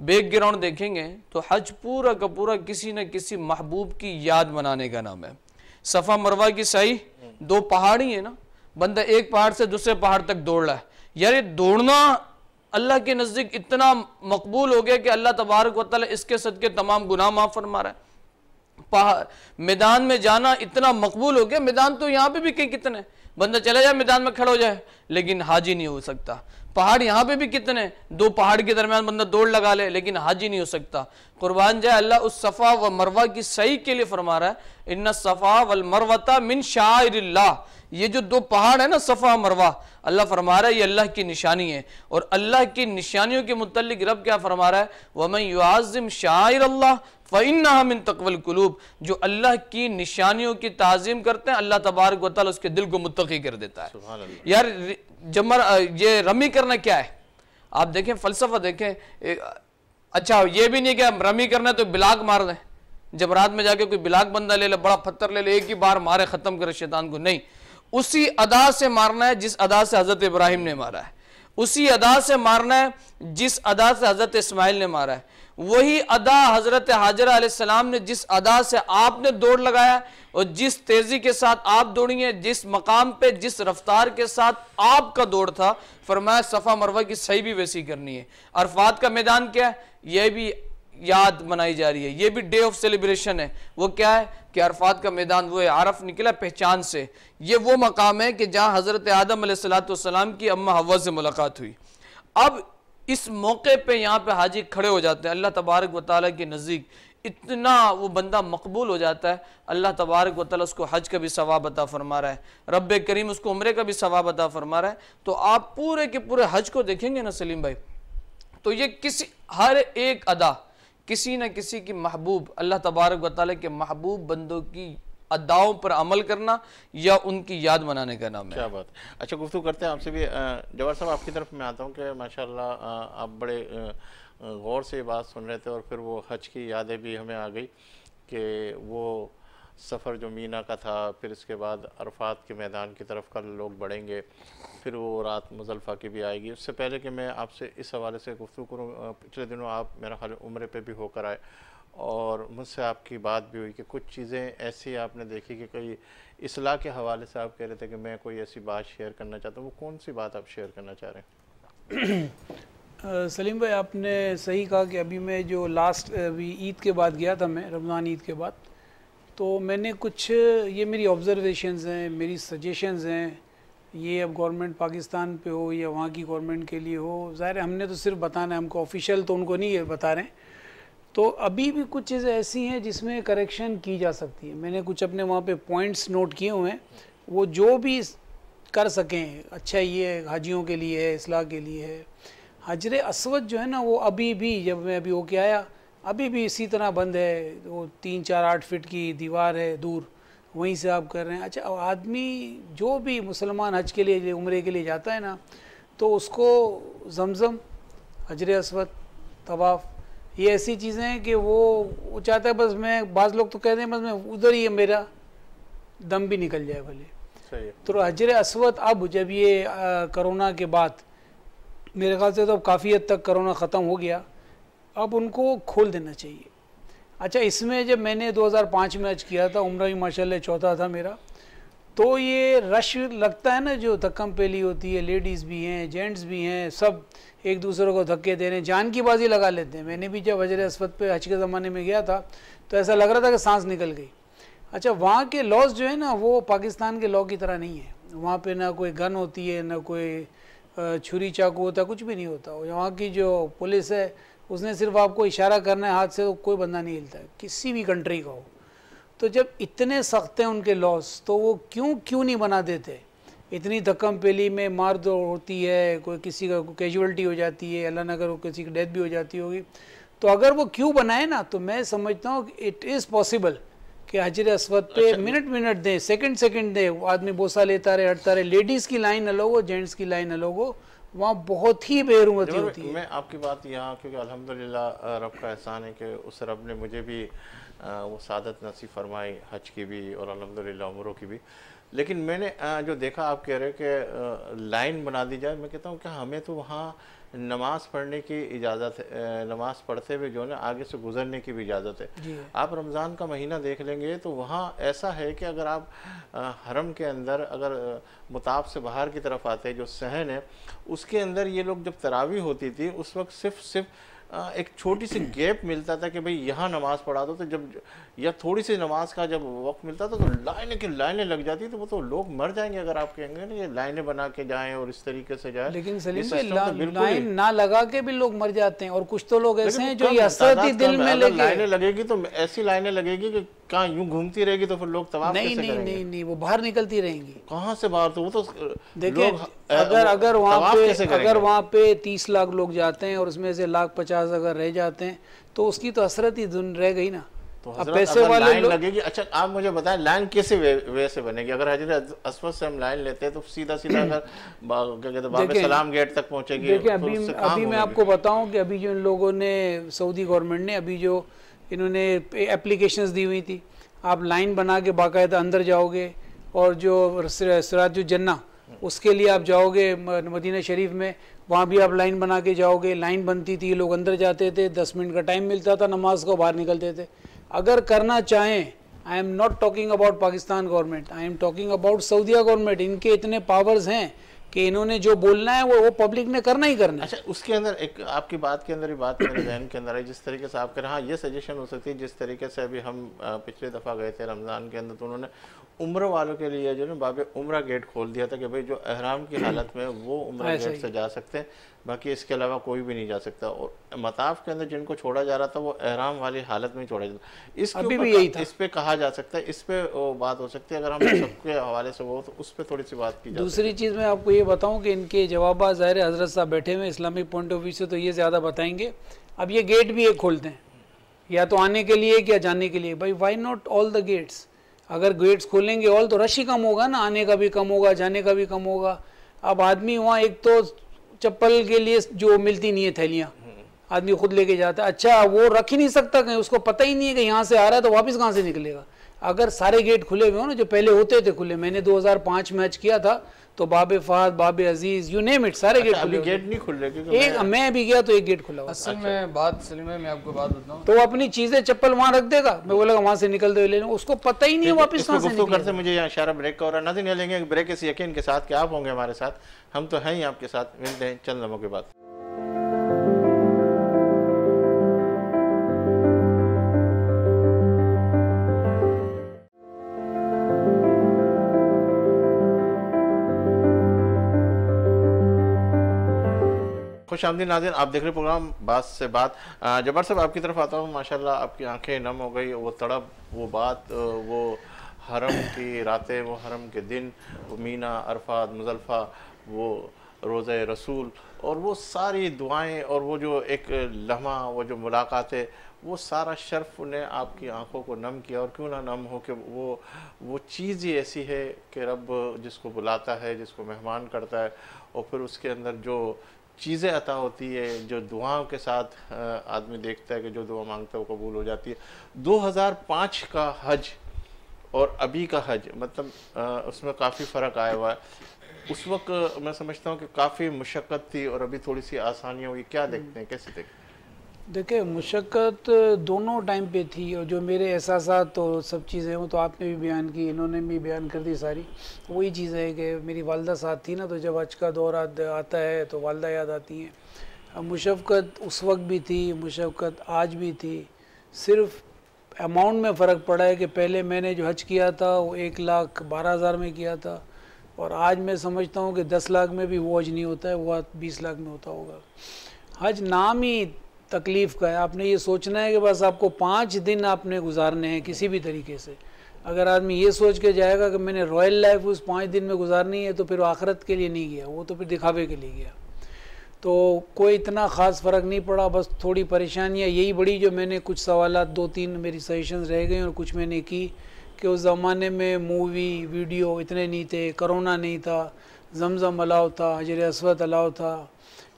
बैकग्राउंड देखेंगे तो हज पूरा का पूरा किसी न किसी महबूब की याद मनाने का नाम है सफ़ा मरवा की सही दो पहाड़ी है ना बंदा एक पहाड़ से दूसरे पहाड़ तक दौड़ रहा है यार ये दौड़ना अल्लाह के नज़दीक इतना मकबूल हो गया कि अल्लाह तबारक वाल इसके सदके तमाम गुनाह माफ़ फरमा रहा है मैदान में जाना इतना मकबूल हो गया मैदान तो यहाँ पे भी कई कितने बंदा चला जाए मैदान में खड़ा हो जाए लेकिन हाजी नहीं हो सकता पहाड़ यहाँ पे भी कितने दो पहाड़ के दरमियान बंदा दौड़ लगा ले, लेकिन हाजी नहीं हो सकता कुरबान जाए अल्लाह उस सफ़ा व मरवा की सही के लिए फरमा रहा है इन्ना सफ़ा वल मरवता मिन शायर ये जो दो पहाड़ है ना सफ़ा मरवा अल्लाह फरमा रहा है ये अल्लाह की निशानी है और अल्लाह की निशानियों के मतलब रब क्या फरमा रहा है वमन युआज़िम शायर अल्लाह फ़ैन्ना मिन तकवल कुलूब जो अल्लाह की निशानियों की तजीम करते हैं अल्लाह तबारक वाल उसके दिल को मुतकी कर देता है यार जमर ये रमी करना क्या है आप देखें फलसफा देखें अच्छा ये भी नहीं कि रमी करना है तो बिलाग मार दें जब रात में जाके कोई बिलाग बंदा ले ले बड़ा पत्थर ले ले एक ही बार मारे ख़त्म करे शैतान को नहीं उसी अदा से मारना है जिस अदा से हज़रत इब्राहिम ने मारा है उसी अदा से मारना है जिस अदा से हज़रत इसमाइल ने मारा है वही अदा हज़रत हाजरा सलाम ने जिस अदा से आपने दौड़ लगाया और जिस तेज़ी के साथ आप दौड़ी हैं जिस मकाम पे जिस रफ्तार के साथ आपका दौड़ था फरमाया सफ़ा मरवा की सही भी वैसी करनी है अरफात का मैदान क्या है यह भी याद मनाई जा रही है ये भी डे ऑफ सेलिब्रेशन है वो क्या है कि अरफात का मैदान वो है आरफ निकला पहचान से ये वो मकाम है कि जहाँ हज़रत आदम सलाम की अम्मा हवा से मुलाकात हुई अब इस मौके पे यहाँ पे हाजी खड़े हो जाते हैं अल्लाह तबारक व ताली के नज़दीक इतना वो बंदा मकबूल हो जाता है अल्लाह तबारक व ताली उसको हज का भी सवाब अता फरमा रहा है रब करीम उसको उम्र का भी सवाब अता फरमा रहा है तो आप पूरे के पूरे हज को देखेंगे ना सलीम भाई तो ये किसी हर एक अदा किसी न किसी की महबूब अल्लाह तबारक वाले के महबूब बंदों की अदाओं पर अमल करना या उनकी याद मनाने का नाम है क्या बात अच्छा गुफ्तु करते हैं आपसे भी जवाहर साहब आपकी तरफ मैं आता हूँ कि माशाल्लाह आप बड़े गौर से बात सुन रहे थे और फिर वो हज की यादें भी हमें आ गई कि वो सफ़र जो मीना का था फिर इसके बाद अरफात के मैदान की तरफ कल लोग बढ़ेंगे फिर वो रात मुजलफ़ा की भी आएगी उससे पहले कि मैं आपसे इस हवाले से गुफ्तु करूँ पिछले दिनों आप मेरा ख्याल उम्र पर भी होकर आए और मुझसे आपकी बात भी हुई कि कुछ चीज़ें ऐसी आपने देखी कि कई असलाह के हवाले से आप कह रहे थे कि मैं कोई ऐसी बात शेयर करना चाहता हूँ वो कौन सी बात आप शेयर करना चाह रहे हैं सलीम भाई आपने सही कहा कि अभी मैं जो लास्ट अभी ईद के बाद गया था मैं रमज़ान ईद के बाद तो मैंने कुछ ये मेरी ऑब्जर्वेशंस हैं मेरी सजेशंस हैं ये अब गवर्नमेंट पाकिस्तान पे हो या वहाँ की गवर्नमेंट के लिए हो ज़ाहिर हमने तो सिर्फ बताना है हमको ऑफिशियल तो उनको नहीं ये बता रहे हैं तो अभी भी कुछ चीज़ें ऐसी हैं जिसमें करेक्शन की जा सकती है मैंने कुछ अपने वहाँ पे पॉइंट्स नोट किए हुए हैं वो जो भी कर सकें अच्छा ये है हाजियों के लिए है इसलाह के लिए है हजर असवद जो है ना वो अभी भी जब मैं अभी होके आया अभी भी इसी तरह बंद है वो तीन चार आठ फिट की दीवार है दूर वहीं से आप कर रहे हैं अच्छा आदमी जो भी मुसलमान हज के लिए उम्र के लिए जाता है ना तो उसको जमज़म हजर असवद तवाफ़ ये ऐसी चीज़ें हैं कि वो वो चाहता है बस मैं बाज़ लोग तो कहते हैं बस मैं उधर ही है मेरा दम भी निकल जाए भले तो हजर असवद अब जब ये कोरोना के बाद मेरे ख्याल से तो अब काफ़ी हद तक कोरोना ख़त्म हो गया अब उनको खोल देना चाहिए अच्छा इसमें जब मैंने 2005 में आज किया था उम्र भी माशाल्लाह चौथा था मेरा तो ये रश लगता है ना जो धक्कम पेली होती है लेडीज़ भी हैं जेंट्स भी हैं सब एक दूसरे को धक्के दे रहे हैं जान की बाजी लगा लेते हैं मैंने भी जब हजर अस्पत पे हज के ज़माने में गया था तो ऐसा लग रहा था कि सांस निकल गई अच्छा वहाँ के लॉज जो है ना वो पाकिस्तान के लॉ की तरह नहीं है वहाँ पर ना कोई गन होती है ना कोई छुरी चाकू होता कुछ भी नहीं होता वहाँ की जो पुलिस है उसने सिर्फ आपको इशारा करना है हाथ से तो कोई बंदा नहीं हिलता किसी भी कंट्री का हो तो जब इतने सख्त हैं उनके लॉस तो वो क्यों क्यों नहीं बना देते इतनी धक्म पेली में मार दो होती है कोई किसी का कैजुअलिटी हो जाती है अल्लाह नगर किसी की डेथ भी हो जाती होगी तो अगर वो क्यों बनाए ना तो मैं समझता हूँ इट इज़ पॉसिबल कि हजर असवद पे अच्छा। मिनट मिनट दें सेकंड सेकंड दें आदमी बोसा लेता रहे हटता रहे लेडीज़ की लाइन अलग हो जेंट्स की लाइन अलग हो वहाँ बहुत ही बेरुमती होती है मैं आपकी बात यहाँ क्योंकि अल्हम्दुलिल्लाह रब का एहसान है कि उस रब ने मुझे भी वो सादत नसीब फरमाई हज की भी और अल्हम्दुलिल्लाह उम्रों की भी लेकिन मैंने जो देखा आप कह रहे हैं कि लाइन बना दी जाए मैं कहता हूँ कि हमें तो वहाँ नमाज पढ़ने की इजाज़त है नमाज पढ़ते हुए जो है ना आगे से गुजरने की भी इजाज़त है आप रमज़ान का महीना देख लेंगे तो वहाँ ऐसा है कि अगर आप हरम के अंदर अगर मुताब से बाहर की तरफ आते हैं जो सहन है उसके अंदर ये लोग जब तरावी होती थी उस वक्त सिर्फ सिर्फ एक छोटी सी गैप मिलता था कि भाई यहाँ नमाज़ पढ़ा दो तो जब या थोड़ी सी नमाज का जब वक्त मिलता था तो लाइनें की लाइनें लग जाती तो वो तो लोग मर जाएंगे अगर आप कहेंगे ना ये लाइनें बना के जाएं और इस तरीके से जाएं लेकिन तो लाइन ना लगा के भी लोग मर जाते हैं और कुछ तो लोग ऐसे हैं जो हसरत दिल में लगेगी तो ऐसी लाइने लगेगी कि क्या यूं घूमती रहेगी तो फिर लोग तबाह नहीं नहीं करेंगे? नहीं नहीं वो बाहर निकलती रहेंगी कहाँ से बाहर तो वो तो देखिए अगर अगर वहाँ पे अगर वहाँ पे तीस लाख लोग जाते हैं और उसमें से लाख पचास अगर रह जाते हैं तो उसकी तो हसरत ही धुन रह गई ना तो अब पैसे वाले लगेगी अच्छा आप मुझे बताएं लाइन कैसे वे, वे से बनेगी अगर हजरत असफत से हम लाइन लेते हैं तो सीधा सीधा अगर क्या बाबे सलाम गेट तक पहुंचेगी देखिए तो अभी अभी मैं आपको बताऊं कि अभी जो इन लोगों ने सऊदी गवर्नमेंट ने अभी जो इन्होंने एप्लीकेशंस दी हुई थी आप लाइन बना के बाकायदा अंदर जाओगे और जो जन्ना उसके लिए आप जाओगे मदीना शरीफ में वहाँ भी आप लाइन बना के जाओगे लाइन बनती थी लोग अंदर जाते थे दस मिनट का टाइम मिलता था नमाज को बाहर निकलते थे अगर करना चाहें I am not talking about Pakistan government I am talking about सऊदिया गवर्नमेंट इनके इतने पावर्स हैं कि इन्होंने जो बोलना है वो वो पब्लिक ने करना ही करना अच्छा उसके अंदर एक आपकी बात के अंदर ही बात मेरे जहन के अंदर है जिस तरीके से आप कह रहे हैं हाँ ये सजेशन हो सकती है जिस तरीके से अभी हम पिछले दफ़ा गए थे रमज़ान के अंदर तो उन्होंने उम्र वालों के लिए जो ना बाबे उम्र गेट खोल दिया था कि भाई जो अहराम की हालत में वो उम्र गेट से जा सकते हैं बाकी इसके अलावा कोई भी नहीं जा सकता और मताफ के अंदर जिनको छोड़ा जा रहा था वो अहराम वाली हालत में छोड़ा जाता इस अभी भी यही था इस पर कहा जा सकता है इस पे बात हो सकती है अगर हम सबके हवाले से वो तो उस पर थोड़ी सी बात की दूसरी चीज़ मैं आपको ये बताऊँ कि इनके जवाब ज़ाहिर हजरत साहब बैठे हुए इस्लामिक पॉइंट ऑफ व्यू से तो ये ज़्यादा बताएंगे अब ये गेट भी एक खोलते हैं या तो आने के लिए या जाने के लिए भाई why not all the gates अगर गेट्स खोलेंगे ऑल तो रश ही कम होगा ना आने का भी कम होगा जाने का भी कम होगा अब आदमी वहाँ एक तो चप्पल के लिए जो मिलती नहीं है थैलियाँ आदमी खुद लेके जाता है अच्छा वो रख ही नहीं सकता कहीं उसको पता ही नहीं है कि यहाँ से आ रहा है तो वापस कहाँ से निकलेगा अगर सारे गेट खुले हुए हो ना जो पहले होते थे खुले मैंने 2005 मैच किया था तो बाबे फाद बाबे अजीज यू नेम इट सारे अच्छा, गेट अभी गेट नहीं खुल रहे एक मैं... मैं भी गया तो एक गेट खुला असल में अच्छा। बात सलीम मैं आपको बात बताऊं तो अपनी चीजें चप्पल वहां रख देगा मैं बोलेगा वहां से निकल दो ले उसको पता ही नहीं है वापस कहां से से मुझे यहाँ इशारा ब्रेक का हो रहा नहीं लेंगे ब्रेक इस यकीन के साथ कि आप होंगे हमारे साथ हम तो हैं ही आपके साथ मिलते हैं चंद लम्हों के बाद खुश आमदी नाजिन आप देख रहे प्रोग्राम बात से बात जबर साहब आपकी तरफ आता हूँ माशाल्लाह आपकी आंखें नम हो गई वो तड़प वो बात वो हरम की रातें वो हरम के दिन वो मीना अरफात मुजल्फ़ा वो रोज़ रसूल और वो सारी दुआएं और वो जो एक लम्हा वो जो मुलाकातें वो सारा शर्फ ने आपकी आंखों को नम किया और क्यों ना नम हो कि वो वो चीज़ ही ऐसी है कि रब जिसको बुलाता है जिसको मेहमान करता है और फिर उसके अंदर जो चीज़ें अता होती है जो दुआओं के साथ आदमी देखता है कि जो दुआ मांगता है वो कबूल हो जाती है 2005 का हज और अभी का हज मतलब उसमें काफ़ी फ़र्क आया हुआ है उस वक्त मैं समझता हूँ कि काफ़ी मुशक्क़त थी और अभी थोड़ी सी आसानियाँ हुई क्या देखते हैं कैसे देखते हैं देखिए मुशक्क़त दोनों टाइम पे थी और जो मेरे एहसास तो सब चीज़ें हों तो आपने भी बयान की इन्होंने भी बयान कर दी सारी वही चीज़ है कि मेरी वालदा साथ थी ना तो जब हज का दौर आता है तो वालदा याद आती हैं मुशक्क़त उस वक्त भी थी मुशक्क़त आज भी थी सिर्फ अमाउंट में फ़र्क पड़ा है कि पहले मैंने जो हज किया था वो एक लाख बारह हज़ार में किया था और आज मैं समझता हूँ कि दस लाख में भी वो हज नहीं होता है वो बीस लाख में होता होगा हज नाम ही तकलीफ़ का है आपने ये सोचना है कि बस आपको पाँच दिन आपने गुजारने हैं किसी भी तरीके से अगर आदमी ये सोच के जाएगा कि मैंने रॉयल लाइफ उस पाँच दिन में गुजारनी है तो फिर आखरत के लिए नहीं गया वो तो फिर दिखावे के लिए गया तो कोई इतना ख़ास फ़र्क नहीं पड़ा बस थोड़ी परेशानियाँ यही बड़ी जो मैंने कुछ सवाल दो तीन मेरी सजेशन रह गई और कुछ मैंने की कि उस ज़माने में मूवी वीडियो इतने नहीं थे करोना नहीं था जमज़म अलाव था हजर असवद अलाव था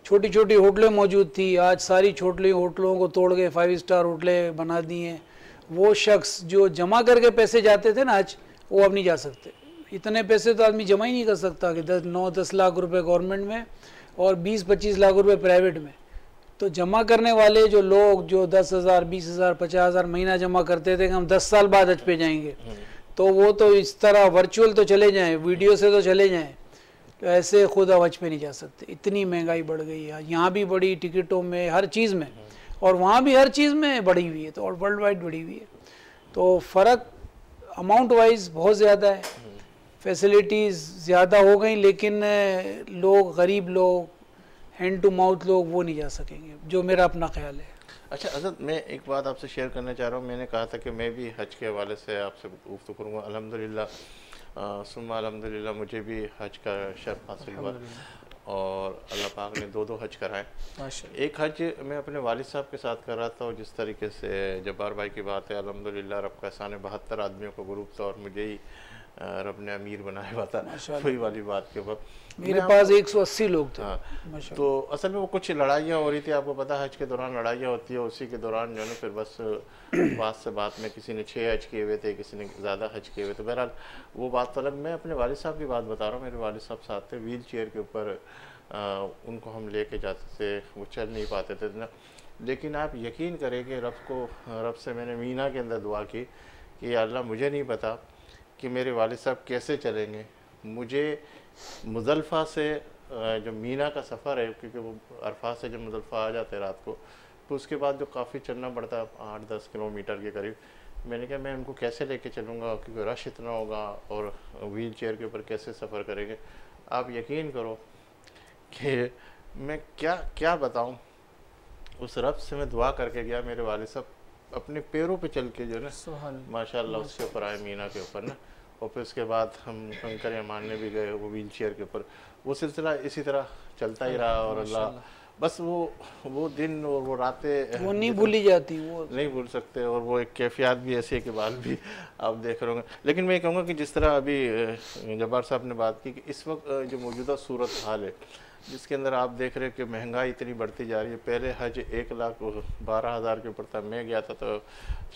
छोटी छोटी होटलें मौजूद थी आज सारी छोटी होटलों को तोड़ के फाइव स्टार होटलें बना दी हैं वो शख्स जो जमा करके पैसे जाते थे ना आज वो अब नहीं जा सकते इतने पैसे तो आदमी जमा ही नहीं कर सकता कि दस नौ दस लाख रुपए गवर्नमेंट में और बीस पच्चीस लाख रुपए प्राइवेट में तो जमा करने वाले जो लोग जो दस हज़ार बीस हज़ार पचास हज़ार महीना जमा करते थे कि हम दस साल बाद हज पे जाएंगे हम्म। तो वो तो इस तरह वर्चुअल तो चले जाएँ वीडियो से तो चले जाएँ तो ऐसे खुद अवज पे नहीं जा सकते इतनी महंगाई बढ़ गई है यहाँ भी बड़ी टिकटों में हर चीज़ में और वहाँ भी हर चीज़ में बढ़ी हुई है तो और वर्ल्ड वाइड बढ़ी हुई है तो फ़र्क अमाउंट वाइज बहुत ज़्यादा है फैसिलिटीज़ ज़्यादा हो गई लेकिन लोग गरीब लोग हैंड टू माउथ लोग वो नहीं जा सकेंगे जो मेरा अपना ख्याल है अच्छा अजर मैं एक बात आपसे शेयर करना चाह रहा हूँ मैंने कहा था कि मैं भी हज के हवाले से आपसे गुफ्तु करूँगा अलहमदिल्ला सुम अलहमदिल्ला मुझे भी हज का शर्फ हासिल हुआ और अल्लाह पाक ने दो दो हज कराए एक हज मैं अपने वालिद साहब के साथ कर रहा था और जिस तरीके से जब्बार भाई की बात है अलहमदिल्ला रब का सान बहत्तर आदमियों का ग्रुप था और मुझे ही रब ने अमीर बनाया हुआ था वही वाली बात के वक्त मेरे पास 180 लोग थे हाँ, तो असल में वो कुछ लड़ाइयाँ हो रही थी आपको पता हज के दौरान लड़ाइयाँ होती है उसी के दौरान जो है ना फिर बस बात से बात में किसी ने छः हज किए हुए थे किसी ने ज़्यादा हज किए हुए थे बहरहाल वो बात तो अलग मैं अपने वाले साहब की बात बता रहा हूँ मेरे वाले साहब साथ थे व्हील चेयर के ऊपर उनको हम ले के जाते थे वो चल नहीं पाते थे ना लेकिन आप यकीन करें कि रब को रब से मैंने मीना के अंदर दुआ की कि अल्लाह मुझे नहीं पता कि मेरे वाल साहब कैसे चलेंगे मुझे मुजलफ़ा से जो मीना का सफ़र है क्योंकि वो अरफा से जब मुजलफ़ा आ जाते हैं रात को तो उसके बाद जो काफ़ी चलना पड़ता है आठ दस किलोमीटर के करीब मैंने कहा मैं उनको कैसे लेके चलूँगा क्योंकि रश इतना होगा और व्हील चेयर के ऊपर कैसे सफ़र करेंगे आप यकीन करो कि मैं क्या क्या बताऊँ उस रब से मैं दुआ करके गया मेरे वाले साहब अपने पैरों पे चल के जो है ना माशाल्लाह उसके ऊपर आए मीना के ऊपर ना और फिर उसके बाद हम कंकर या ने भी गए वो व्हील चेयर के ऊपर वो सिलसिला इसी तरह चलता ही रहा और अल्लाह बस वो वो दिन और वो रातें वो नहीं भूली जाती वो नहीं भूल सकते और वो एक कैफियत भी ऐसी है कि बाल भी आप देख रहे होंगे लेकिन मैं ये कहूँगा कि जिस तरह अभी जब्बार साहब ने बात की कि इस वक्त जो मौजूदा सूरत हाल है जिसके अंदर आप देख रहे हो कि महंगाई इतनी बढ़ती जा रही है पहले हज एक लाख बारह हज़ार के ऊपर था मैं गया था तो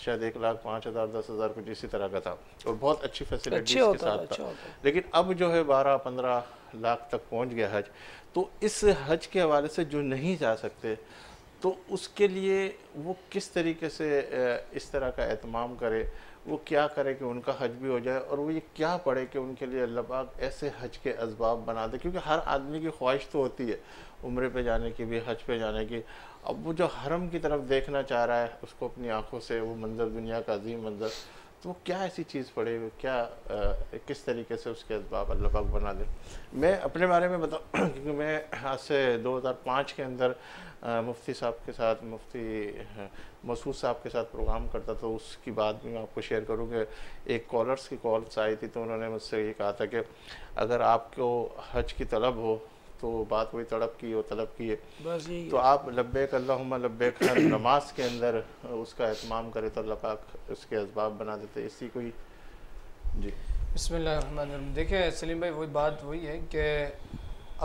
शायद एक लाख पाँच हज़ार दस हज़ार कुछ इसी तरह का था और बहुत अच्छी फैसिलिटी अच्छा के साथ अच्छा था लेकिन अब जो है बारह पंद्रह लाख तक पहुँच गया हज तो इस हज के हवाले से जो नहीं जा सकते तो उसके लिए वो किस तरीके से इस तरह का अहतमाम करे वो क्या करे कि उनका हज भी हो जाए और वो ये क्या पढ़े कि उनके लिए अल्लाह पाक ऐसे हज के इसबाब बना दे क्योंकि हर आदमी की ख्वाहिश तो होती है उम्र पे जाने की भी हज पे जाने की अब वो जो हरम की तरफ देखना चाह रहा है उसको अपनी आँखों से वो मंजर दुनिया का अजीम मंजर तो वो क्या ऐसी चीज़ पढ़े क्या आ, किस तरीके से उसके इसबाब अल्लाह पाक बना दे मैं अपने बारे में बताऊँ क्योंकि मैं आज से 2005 के अंदर आ, मुफ्ती साहब के साथ मुफ्ती मसूद साहब के साथ प्रोग्राम करता था तो उसकी बात भी मैं आपको शेयर करूँ कि एक कॉलर्स की कॉल्स आई थी तो उन्होंने मुझसे ये कहा था कि अगर आपको हज की तलब हो तो बात हुई तड़प की और तलब की है बस यही तो आप लब्बैक अल्लाह लब्बैक नमाज के अंदर उसका अहतमाम करे तो अल्लाह पाक उसके इसबाब बना देते इसी कोई जी बसमिल देखें सलीम भाई वही बात वही है कि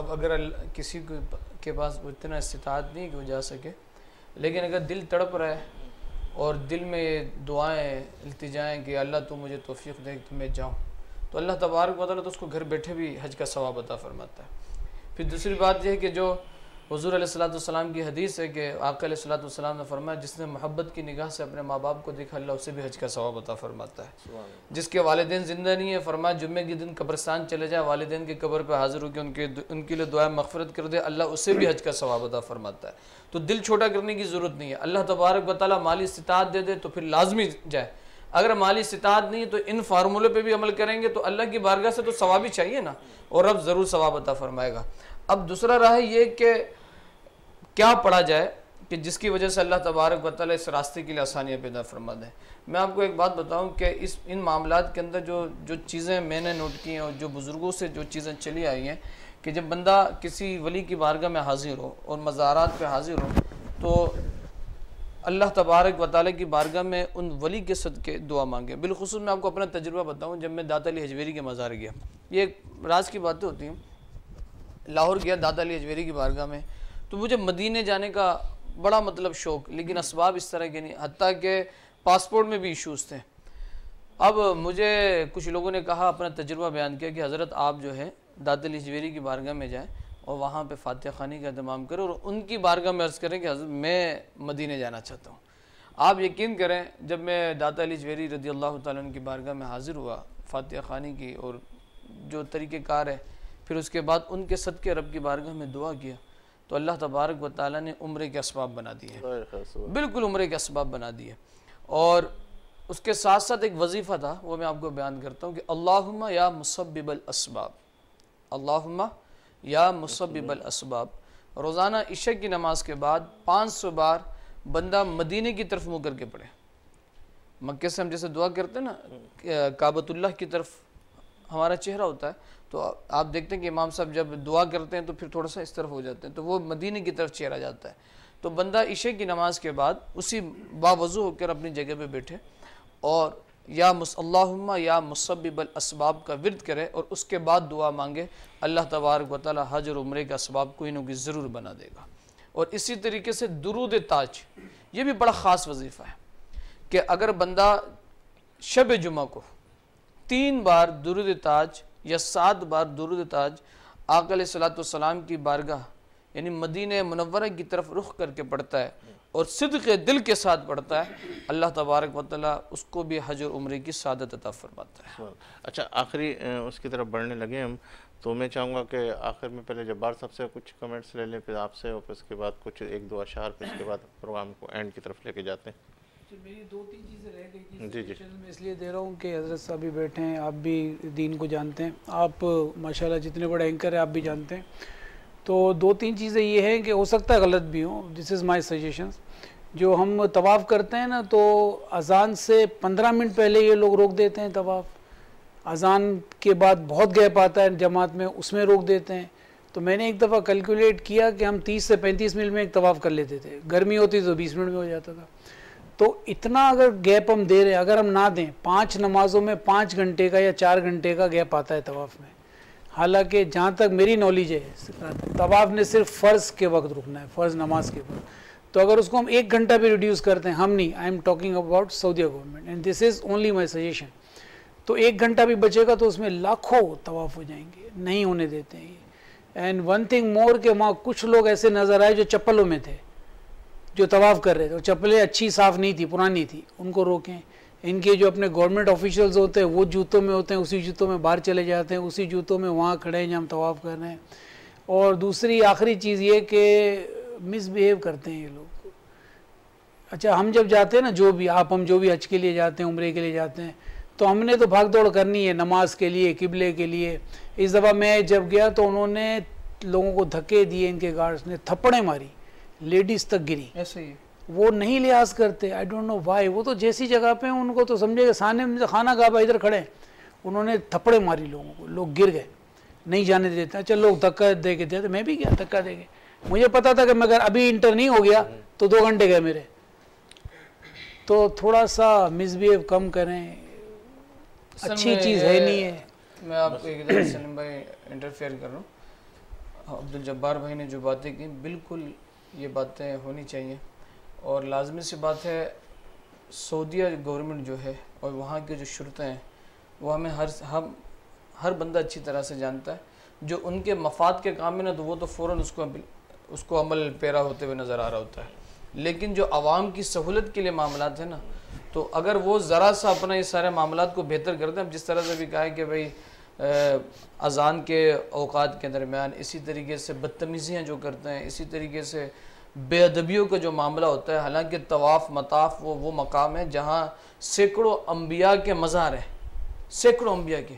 अब अगर किसी को के पास इतना इस्तात नहीं कि वो जा सके लेकिन अगर दिल तड़प रहा है और दिल में दुआएं अल्तजाएँ कि अल्लाह तू मुझे तोफ़ी दे कि मैं जाऊँ तो अल्लाह तबारक वाली तो उसको घर बैठे भी हज का सवाब अता फरमाता है फिर दूसरी बात यह है कि जो हजूर सलाम की हदीस है कि आकलाम ने फरमाया जिसने मोहब्बत की निगाह से अपने माँ बाप को देखा अल्लाह उसे भी हज का सवाब अता फरमाता है जिसके वालदे ज़िंदा नहीं है फरमाया जुम्मे के दिन कब्रस्तान चले जाए वालदेन की कब्र पर हाजिर होकर उनके उनके लिए दुआ मफफरत कर दे अल्लाह उसे भी हज का सवाब अता फरमाता है तो दिल छोटा करने की ज़रूरत नहीं है अल्लाह तबारक वाली माली इस्तात दे दे तो फिर लाजमी जाए अगर माली सितात नहीं है तो इन फार्मूलों पे भी अमल करेंगे तो अल्लाह की बारगाह से तो सवाब ही चाहिए ना और अब ज़रूर सवाब अता फरमाएगा अब दूसरा राह ये कि क्या पढ़ा जाए कि जिसकी वजह से अल्लाह तबारक वाली इस रास्ते के लिए आसानियाँ पैदा फरमा दें मैं आपको एक बात बताऊँ कि इस इन मामला के अंदर जो जो चीज़ें मैंने नोट की हैं और जो बुज़ुर्गों से जो चीज़ें चली आई हैं कि जब बंदा किसी वली की बारगाह में हाजिर हो और मज़ारात पर हाजिर हो तो अल्लाह तबारक वाली की बारगाह में उन वली के सद के दुआ मांगे बिलखसूस मैं आपको अपना तजुर्बा बताऊँ जब मैं दाता अली हजवेरी के मज़ार गया ये एक राज की बातें होती हैं लाहौर गया दाता अली हजवेरी की बारगाह में तो मुझे मदीने जाने का बड़ा मतलब शौक लेकिन इसबाब इस तरह के नहीं हती के पासपोर्ट में भी इशूज़ थे अब मुझे कुछ लोगों ने कहा अपना तजुर्बा बयान किया कि हज़रत आप जो है अली हजवेरी की बारगाह में जाएँ और वहाँ पर फातह खानी का अहतमाम करें और उनकी बारगाह में अर्ज़ करें कि मैं मदीने जाना चाहता हूँ आप यकीन करें जब मैं दाता अली जवेरी रदी अल्लाह तुम की बारगाह में हाज़िर हुआ फातह खानी की और जो तरीक़ार है फिर उसके बाद उनके सदके रब की बारगाह में दुआ किया तो अल्लाह तबारक व ताली ने उम्र के इसबाब बना दिए बिल्कुल उम्र के इसबाब बना दिए और उसके साथ साथ एक वजीफ़ा था वो मैं आपको बयान करता हूँ कि अल्लाह या मुसब्बिबल असबाब अल्लाह या इसबाब रोज़ाना इशक की नमाज के बाद पाँच सौ बार बंदा मदीने की तरफ मुँह करके पढ़े मक्के से हम जैसे दुआ करते हैं ना काबतुल्लाह की तरफ हमारा चेहरा होता है तो आप देखते हैं कि इमाम साहब जब दुआ करते हैं तो फिर थोड़ा सा इस तरफ हो जाते हैं तो वो मदीने की तरफ चेहरा जाता है तो बंदा इशे की नमाज के बाद उसी बावजू होकर अपनी जगह पे बैठे और या मुसल्ला या मुसब्बिबल इसबाब का विरद करे और उसके बाद दुआ मांगे अल्लाह तबारक वाली हज और उम्र का इसबाब कोई ना ज़रूर बना देगा और इसी तरीके से दरूद ताज ये भी बड़ा ख़ास वजीफ़ा है कि अगर बंदा शब जुमा को तीन बार दुरुद ताज या सात बार दुरुद ताज आकल सलात की बारगाह यानी मदीन मनवरा की तरफ रुख करके पढ़ता है और सिद्ध के दिल के साथ पढ़ता है अल्लाह तबारक मतलब उसको भी हज और उम्र की सादत अता फरमाता है अच्छा आखिरी उसकी तरफ बढ़ने लगे हम तो मैं चाहूँगा कि आखिर में पहले जब्बार साहब से कुछ कमेंट्स ले लें फिर आपसे और फिर उसके बाद कुछ एक दो अशार फिर उसके बाद प्रोग्राम को एंड की तरफ लेके जाते हैं तो मेरी दो तीन चीज़ें रह गई थी जी जी मैं इसलिए दे रहा हूँ कि हजरत साहब भी बैठे हैं आप भी दीन को जानते हैं आप माशाल्लाह जितने बड़े एंकर हैं आप भी जानते हैं तो दो तीन चीज़ें ये हैं कि हो सकता है गलत भी हो दिस इज़ माई सजेशंस जो हम तवाफ़ करते हैं ना तो अजान से पंद्रह मिनट पहले ये लोग रोक देते हैं तवाफ़ अजान के बाद बहुत गैप आता है जमात में उसमें रोक देते हैं तो मैंने एक दफ़ा कैलकुलेट किया कि हम 30 से 35 मिनट में एक तवाफ़ कर लेते थे गर्मी होती तो 20 मिनट में हो जाता था तो इतना अगर गैप हम दे रहे हैं अगर हम ना दें पाँच नमाज़ों में पाँच घंटे का या चार घंटे का गैप आता है तवाफ़ में हालांकि जहाँ तक मेरी नॉलेज है तवाफ ने सिर्फ फ़र्ज़ के वक्त रुकना है फ़र्ज़ नमाज के वक्त तो अगर उसको हम एक घंटा भी रिड्यूस करते हैं हम नहीं I am talking about Saudi government and this is only my suggestion तो एक घंटा भी बचेगा तो उसमें लाखों तवाफ़ हो जाएंगे नहीं होने देते हैं ये एंड वन थिंग मोर के वहाँ कुछ लोग ऐसे नज़र आए जो चप्पलों में थे जो तवाफ़ कर रहे थे चप्पलें अच्छी साफ़ नहीं थी पुरानी थी उनको रोकें इनके जो अपने गवर्नमेंट ऑफिशियल्स होते हैं वो जूतों में होते हैं उसी जूतों में बाहर चले जाते हैं उसी जूतों में वहाँ खड़े हैं जहाँ हम तवाफ़ कर रहे हैं और दूसरी आखिरी चीज़ ये कि मिसबिहेव करते हैं ये लोग अच्छा हम जब जाते हैं ना जो भी आप हम जो भी हज के लिए जाते हैं उम्र के लिए जाते हैं तो हमने तो भाग दौड़ करनी है नमाज के लिए किबले के लिए इस दफ़ा मैं जब गया तो उन्होंने लोगों को धक्के दिए इनके गार्ड्स ने थप्पड़ें मारी लेडीज़ तक गिरी ऐसे ही वो नहीं लिहाज करते आई डोंट नो वाई वो तो जैसी जगह पे उनको तो समझेगा सामने में तो खाना गाबा इधर खड़े उन्होंने थप्पड़े मारी लोगों को लोग गिर गए नहीं जाने देते चल अच्छा, लोग धक्का दे के देते मैं भी गया धक्का दे के मुझे पता था कि मगर अभी इंटर नहीं हो गया तो दो घंटे गए मेरे तो थोड़ा सा मिसबिहेव कम करें अच्छी चीज़ है नहीं है मैं आपको एक सलीम भाई इंटरफेयर कर रहा हूँ अब्दुल जब्बार भाई ने जो बातें की बिल्कुल ये बातें होनी चाहिए और लाजमी सी बात है सऊदिया गवर्नमेंट जो है और वहाँ की जो शुरतें हैं वो हमें हर हम हर बंदा अच्छी तरह से जानता है जो उनके मफाद के काम में ना तो वो तो फ़ौर उसको उसको अमल पैरा होते हुए नज़र आ रहा होता है लेकिन जो आवाम की सहूलत के लिए मामला हैं ना तो अगर वो ज़रा सा अपना ये सारे मामला को बेहतर कर दें अब जिस तरह से भी कहा है कि भाई अजान के अवकात के दरमियान इसी तरीके से बदतमीज़ियाँ जो करते हैं इसी तरीके से बेअदबियों का जो मामला होता है हालांकि तवाफ़ मताफ वो वो मकाम है जहाँ सैकड़ों अम्बिया के मज़ार हैं सैकड़ों अम्बिया के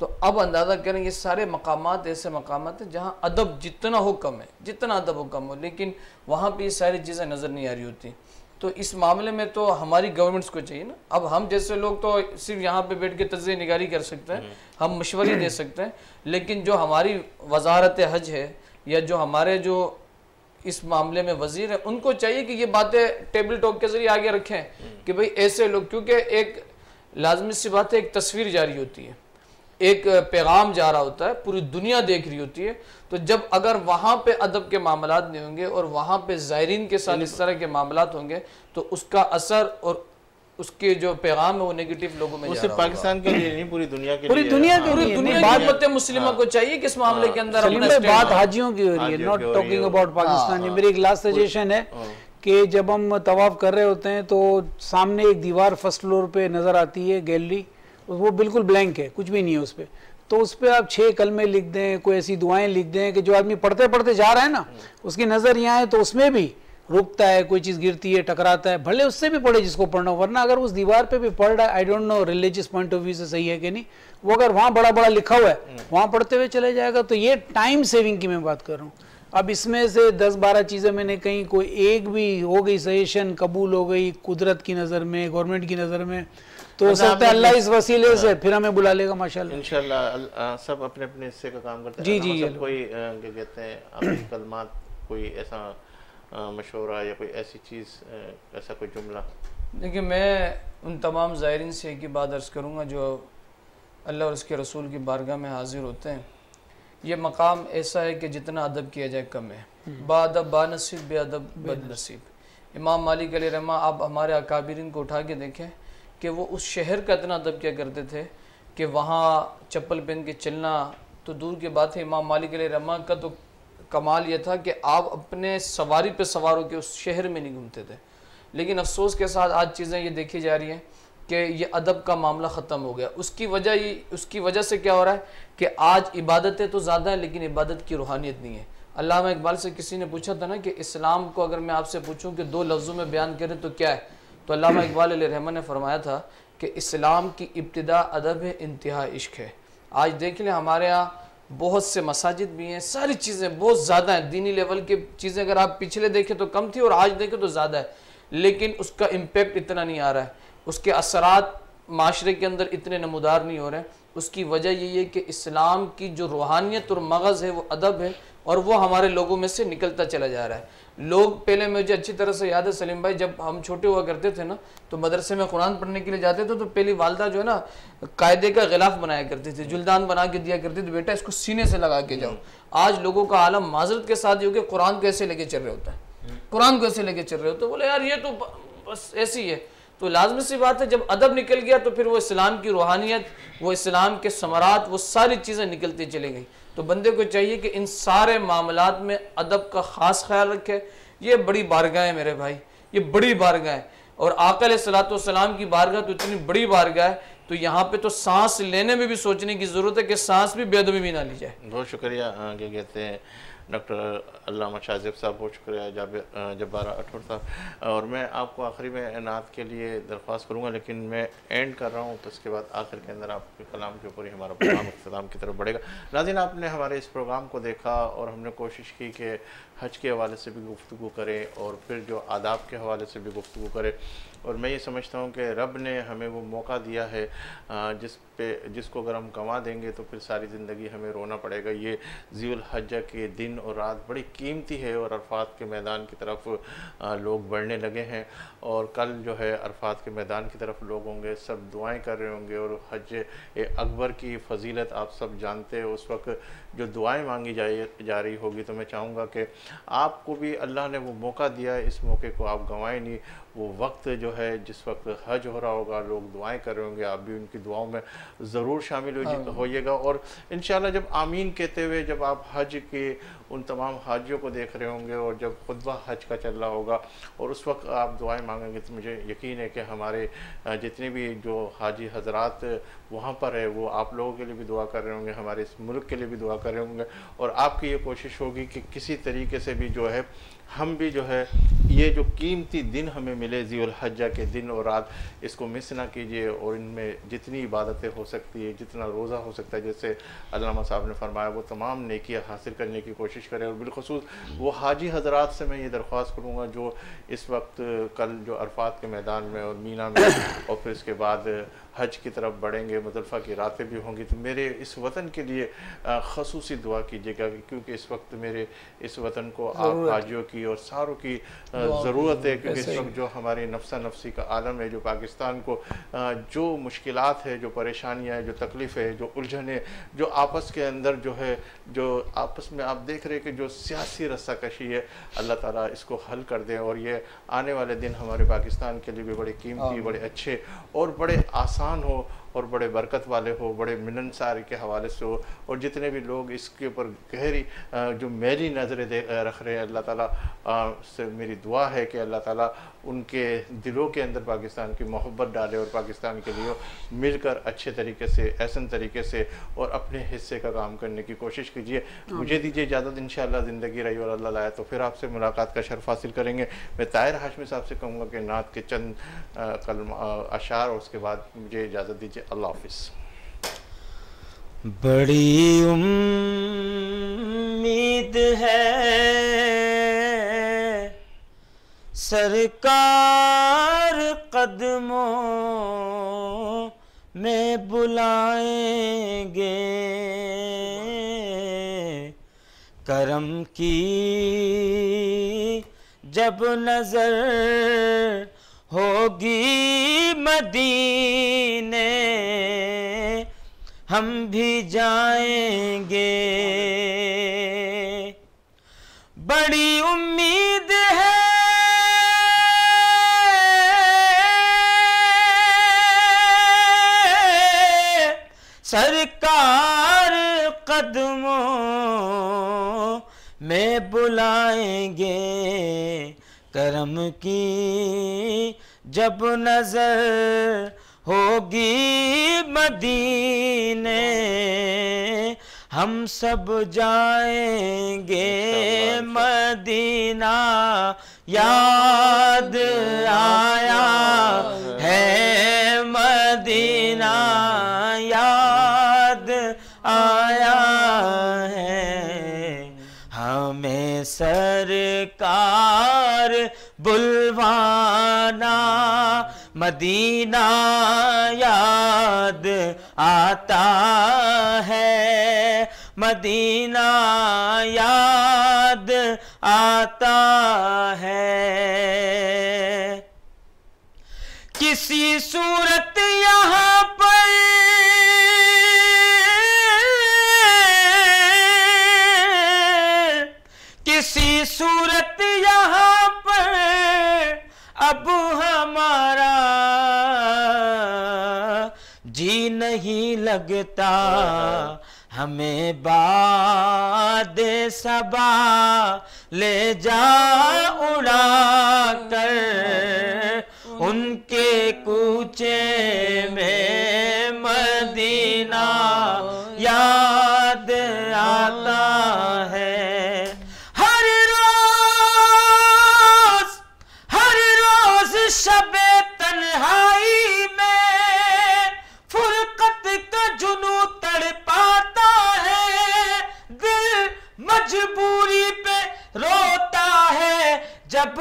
तो अब अंदाज़ा करें ये सारे मकाम ऐसे मकाम हैं जहाँ अदब जितना हो कम है जितना अदब हो कम हो लेकिन वहाँ पर ये सारी चीज़ें नज़र नहीं आ रही होती तो इस मामले में तो हमारी गवर्नमेंट्स को चाहिए ना अब हम जैसे लोग तो सिर्फ यहाँ पे बैठ के तजी निगारी कर सकते हैं हम्म। हम मशवरे दे सकते हैं लेकिन जो हमारी वजारत हज है या जो हमारे जो इस मामले में वजीर है उनको चाहिए कि ये बातें टेबल टॉक के जरिए आगे रखें कि भाई ऐसे लोग क्योंकि एक लाजमी सी बात है एक तस्वीर जारी होती है एक पैगाम जा रहा होता है पूरी दुनिया देख रही होती है तो जब अगर वहां पे अदब के मामला नहीं होंगे और वहां पे ज़ायरीन के साथ इस तरह के मामला होंगे तो उसका असर और उसके जो पैगाम है वो नेगेटिव लोगों में उसे पाकिस्तान के लिए नहीं पूरी दुनिया के पूरी दुनिया के हाँ। पूरी दुनिया बात मत मुस्लिमों हाँ। को चाहिए किस मामले के अंदर में बात हाजियों की हो रही है नॉट टॉकिंग अबाउट पाकिस्तान मेरी एक लास्ट सजेशन है हाँ। कि जब हम तवाफ कर रहे होते हैं तो सामने एक दीवार फर्स्ट फ्लोर पे नज़र आती है गैलरी वो बिल्कुल ब्लैंक है कुछ भी नहीं है उस पर तो उस पर आप छः कलमे लिख दें कोई ऐसी दुआएं लिख दें कि जो आदमी पढ़ते पढ़ते जा रहा है ना उसकी नज़र यहाँ है तो उसमें भी रुकता है कोई चीज़ गिरती है टकराता है भले उससे भी पड़े जिसको पढ़ना हो वरना अगर उस दीवार पे भी पढ़ रहा है I don't know religious point of view से सही है कि नहीं वो अगर वहां बड़ा बड़ा लिखा हुआ है हम्म। वहां पढ़ते हुए चले जाएगा तो ये टाइम सेविंग की मैं बात कर रहा हूँ अब इसमें से दस बारह चीज़ें मैंने कहीं कोई एक भी हो गई सजेशन कबूल हो गई कुदरत की नज़र में गवर्नमेंट की नज़र में तो अच्छा, सकता है अल्लाह इस वसीले से हाँ। फिर हमें बुला लेगा माशाल्लाह इंशाल्लाह सब अपने अपने हिस्से का काम करते हैं जी जी मतलब कोई कहते हैं कोई ऐसा मशवरा या कोई ऐसी चीज़ ऐसा कोई जुमला देखिए मैं उन तमाम ज़ायरीन से एक ही बात अर्ज़ करूँगा जो अल्लाह और उसके रसूल की बारगाह में हाजिर होते हैं ये मकाम ऐसा है कि जितना अदब किया जाए कम है हम्म। बादब बानसीब अदब बद नसीब इमाम मालिक रहमा आप हमारे अकाबरीन को उठा के देखें कि वो उस शहर का इतना अदब किया करते थे कि वहाँ चप्पल पहन के चलना तो दूर की बात है इमाम मालिक रहमा का तो कमाल ये था कि आप अपने सवारी पे सवार होकर उस शहर में नहीं घूमते थे लेकिन अफसोस के साथ आज चीज़ें ये देखी जा रही हैं कि ये अदब का मामला ख़त्म हो गया उसकी वजह ये उसकी वजह से क्या हो रहा है कि आज इबादतें तो ज़्यादा हैं लेकिन इबादत की रूहानियत नहीं है अलामा इकबाल से किसी ने पूछा था ना कि इस्लाम को अगर मैं आपसे पूछूँ कि दो लफ्ज़ों में बयान करें तो क्या है तो अलामा इकबाल रहमान ने फरमाया था कि इस्लाम की इब्तदा अदब है इंतहा इश्क है आज देख लें हमारे यहाँ बहुत से मसाजिद भी हैं सारी चीज़ें बहुत ज़्यादा हैं दीनी लेवल की चीज़ें अगर आप पिछले देखें तो कम थी और आज देखें तो ज़्यादा है लेकिन उसका इम्पेक्ट इतना नहीं आ रहा है उसके असरात माशरे के अंदर इतने नमदार नहीं हो रहे हैं उसकी वजह यही है कि इस्लाम की जो रूहानियत और मगज़ है वो अदब है और वो हमारे लोगों में से निकलता चला जा रहा है लोग पहले मुझे अच्छी तरह से याद है सलीम भाई जब हम छोटे हुआ करते थे ना तो मदरसे में कुरान पढ़ने के लिए जाते थे तो पहली वालदा जो है ना कायदे का गिलाफ बनाया करती थी जुलदान बना के दिया करती थी बेटा इसको सीने से लगा के जाओ आज लोगों का आलम माजरत के साथ ये कि कुरान कैसे लेके चल रहे होता है कुरान कैसे लेके चल रहे होते बोले यार ये तो बस ऐसी है तो लाजमी सी बात है जब अदब निकल गया तो फिर वो इस्लाम की रूहानियत वो इस्लाम के समारात वो सारी चीज़ें निकलती चली गई तो बंदे को चाहिए कि इन सारे मामला में अदब का ख़ास ख्याल रखे ये बड़ी बारगाह है मेरे भाई ये बड़ी बारगाह है और आकल सलाम की बारगाह तो इतनी बड़ी बारगाह है तो यहाँ पे तो सांस लेने में भी सोचने की ज़रूरत है कि सांस भी बेदबी भी ना ली जाए बहुत शुक्रिया क्या कहते हैं डॉक्टर अलामा शाजिब साहब बहुत शुक्रिया जाब जब्बारा अठोर साहब और मैं आपको आखिरी में नात के लिए दरख्वास्त करूँगा लेकिन मैं एंड कर रहा हूँ तो उसके बाद आखिर के अंदर आपके कलाम के ऊपर ही हमारा प्रोग्राम अख्ताम की तरफ बढ़ेगा नाजिन आपने हमारे इस प्रोग्राम को देखा और हमने कोशिश की कि हज के हवाले से भी गुफ्तु करें और फिर जो आदाब के हवाले से भी गुफ्तु करें और मैं ये समझता हूँ कि रब ने हमें वो मौका दिया है जिस पे जिसको अगर हम कमा देंगे तो फिर सारी ज़िंदगी हमें रोना पड़ेगा ये जील हज्जा के दिन और रात बड़ी कीमती है और अरफात के मैदान की तरफ लोग बढ़ने लगे हैं और कल जो है अरफात के मैदान की तरफ लोग होंगे सब दुआएं कर रहे होंगे और हज अकबर की फजीलत आप सब जानते हैं उस वक्त जो दुआएं मांगी जा जा रही होगी तो मैं चाहूँगा कि आपको भी अल्लाह ने वो मौका दिया इस मौके को आप गंवाएं नहीं वो वक्त जो है जिस वक्त हज हो रहा होगा लोग दुआएं कर रहे होंगे आप भी उनकी दुआओं में ज़रूर शामिल हाँ। होइएगा और इन जब आमीन कहते हुए जब आप हज के उन तमाम हाजियों को देख रहे होंगे और जब खुदबा हज का चल रहा होगा और उस वक्त आप दुआएं मांगेंगे तो मुझे यकीन है कि हमारे जितने भी जो हाजी हजरात वहाँ पर है वो आप लोगों के लिए भी दुआ कर रहे होंगे हमारे इस मुल्क के लिए भी दुआ कर रहे होंगे और आपकी ये कोशिश होगी कि किसी तरीके से भी जो है हम भी जो है ये जो कीमती दिन हमें मिले ज़ीलहजा के दिन और रात इसको मिस ना कीजिए और इनमें जितनी इबादतें हो सकती है जितना रोज़ा हो सकता है जैसे अलामा साहब ने फरमाया वो तमाम नेकियाँ हासिल करने की कोशिश करें और बिलखसूस वो हाजी हजरात से मैं ये दरख्वास्त करूँगा जो इस वक्त कल जो अरफात के मैदान में और मीना में और फिर इसके बाद हज की तरफ बढ़ेंगे मुतलफ़ा की रातें भी होंगी तो मेरे इस वतन के लिए खसूस दुआ कीजिएगा क्योंकि इस वक्त मेरे इस वतन को आप हाजियों की और सारों की ज़रूरत है क्योंकि इस वक्त जो हमारी नफसा नफसी का आलम है जो पाकिस्तान को जो मुश्किल है जो परेशानियाँ हैं जो तकलीफ़ है जो उलझन है जो आपस के अंदर जो है जो आपस में आप देख रहे हैं कि जो सियासी रस्साकशी है अल्लाह ताला इसको हल कर दें और ये आने वाले दिन हमारे पाकिस्तान के लिए भी बड़े कीमती बड़े अच्छे और बड़े आसान आसान हो और बड़े बरकत वाले हो बड़े मिलनसार के हवाले से हो और जितने भी लोग इसके ऊपर गहरी जो मेरी नज़रें रख रहे हैं अल्लाह ताला से मेरी दुआ है कि अल्लाह ताला उनके दिलों के अंदर पाकिस्तान की मोहब्बत डाले और पाकिस्तान के लिए मिलकर अच्छे तरीके से ऐसन तरीके से और अपने हिस्से का काम करने की कोशिश कीजिए हाँ। मुझे दीजिए इजाज़त इन ज़िंदगी रही और अल्लाह लाया तो फिर आपसे मुलाकात का शर्फ हासिल करेंगे मैं तायर हाशमी साहब से कहूँगा कि नात के चंद कल अशार और उसके बाद मुझे इजाज़त दीजिए अल्लाह हाफिज़ बड़ी उम्मीद है सरकार कदमों में बुलाएंगे करम की जब नजर होगी मदीने हम भी जाएंगे बड़ी उम्र जाएंगे करम की जब नजर होगी मदीने हम सब जाएंगे मदीना याद आया है मदीना याद सरकार बुलवाना मदीना याद आता है मदीना याद आता है किसी सूरत सूरत यहाँ पर अब हमारा जी नहीं लगता हमें बाद सबा ले जा उड़ा कर उनके कूचे में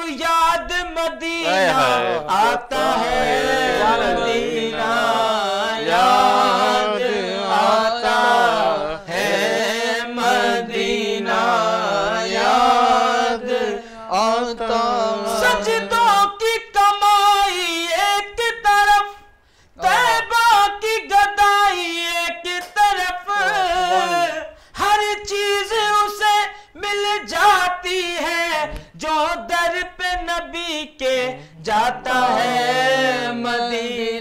याद मदीना आता है के जाता है मदीना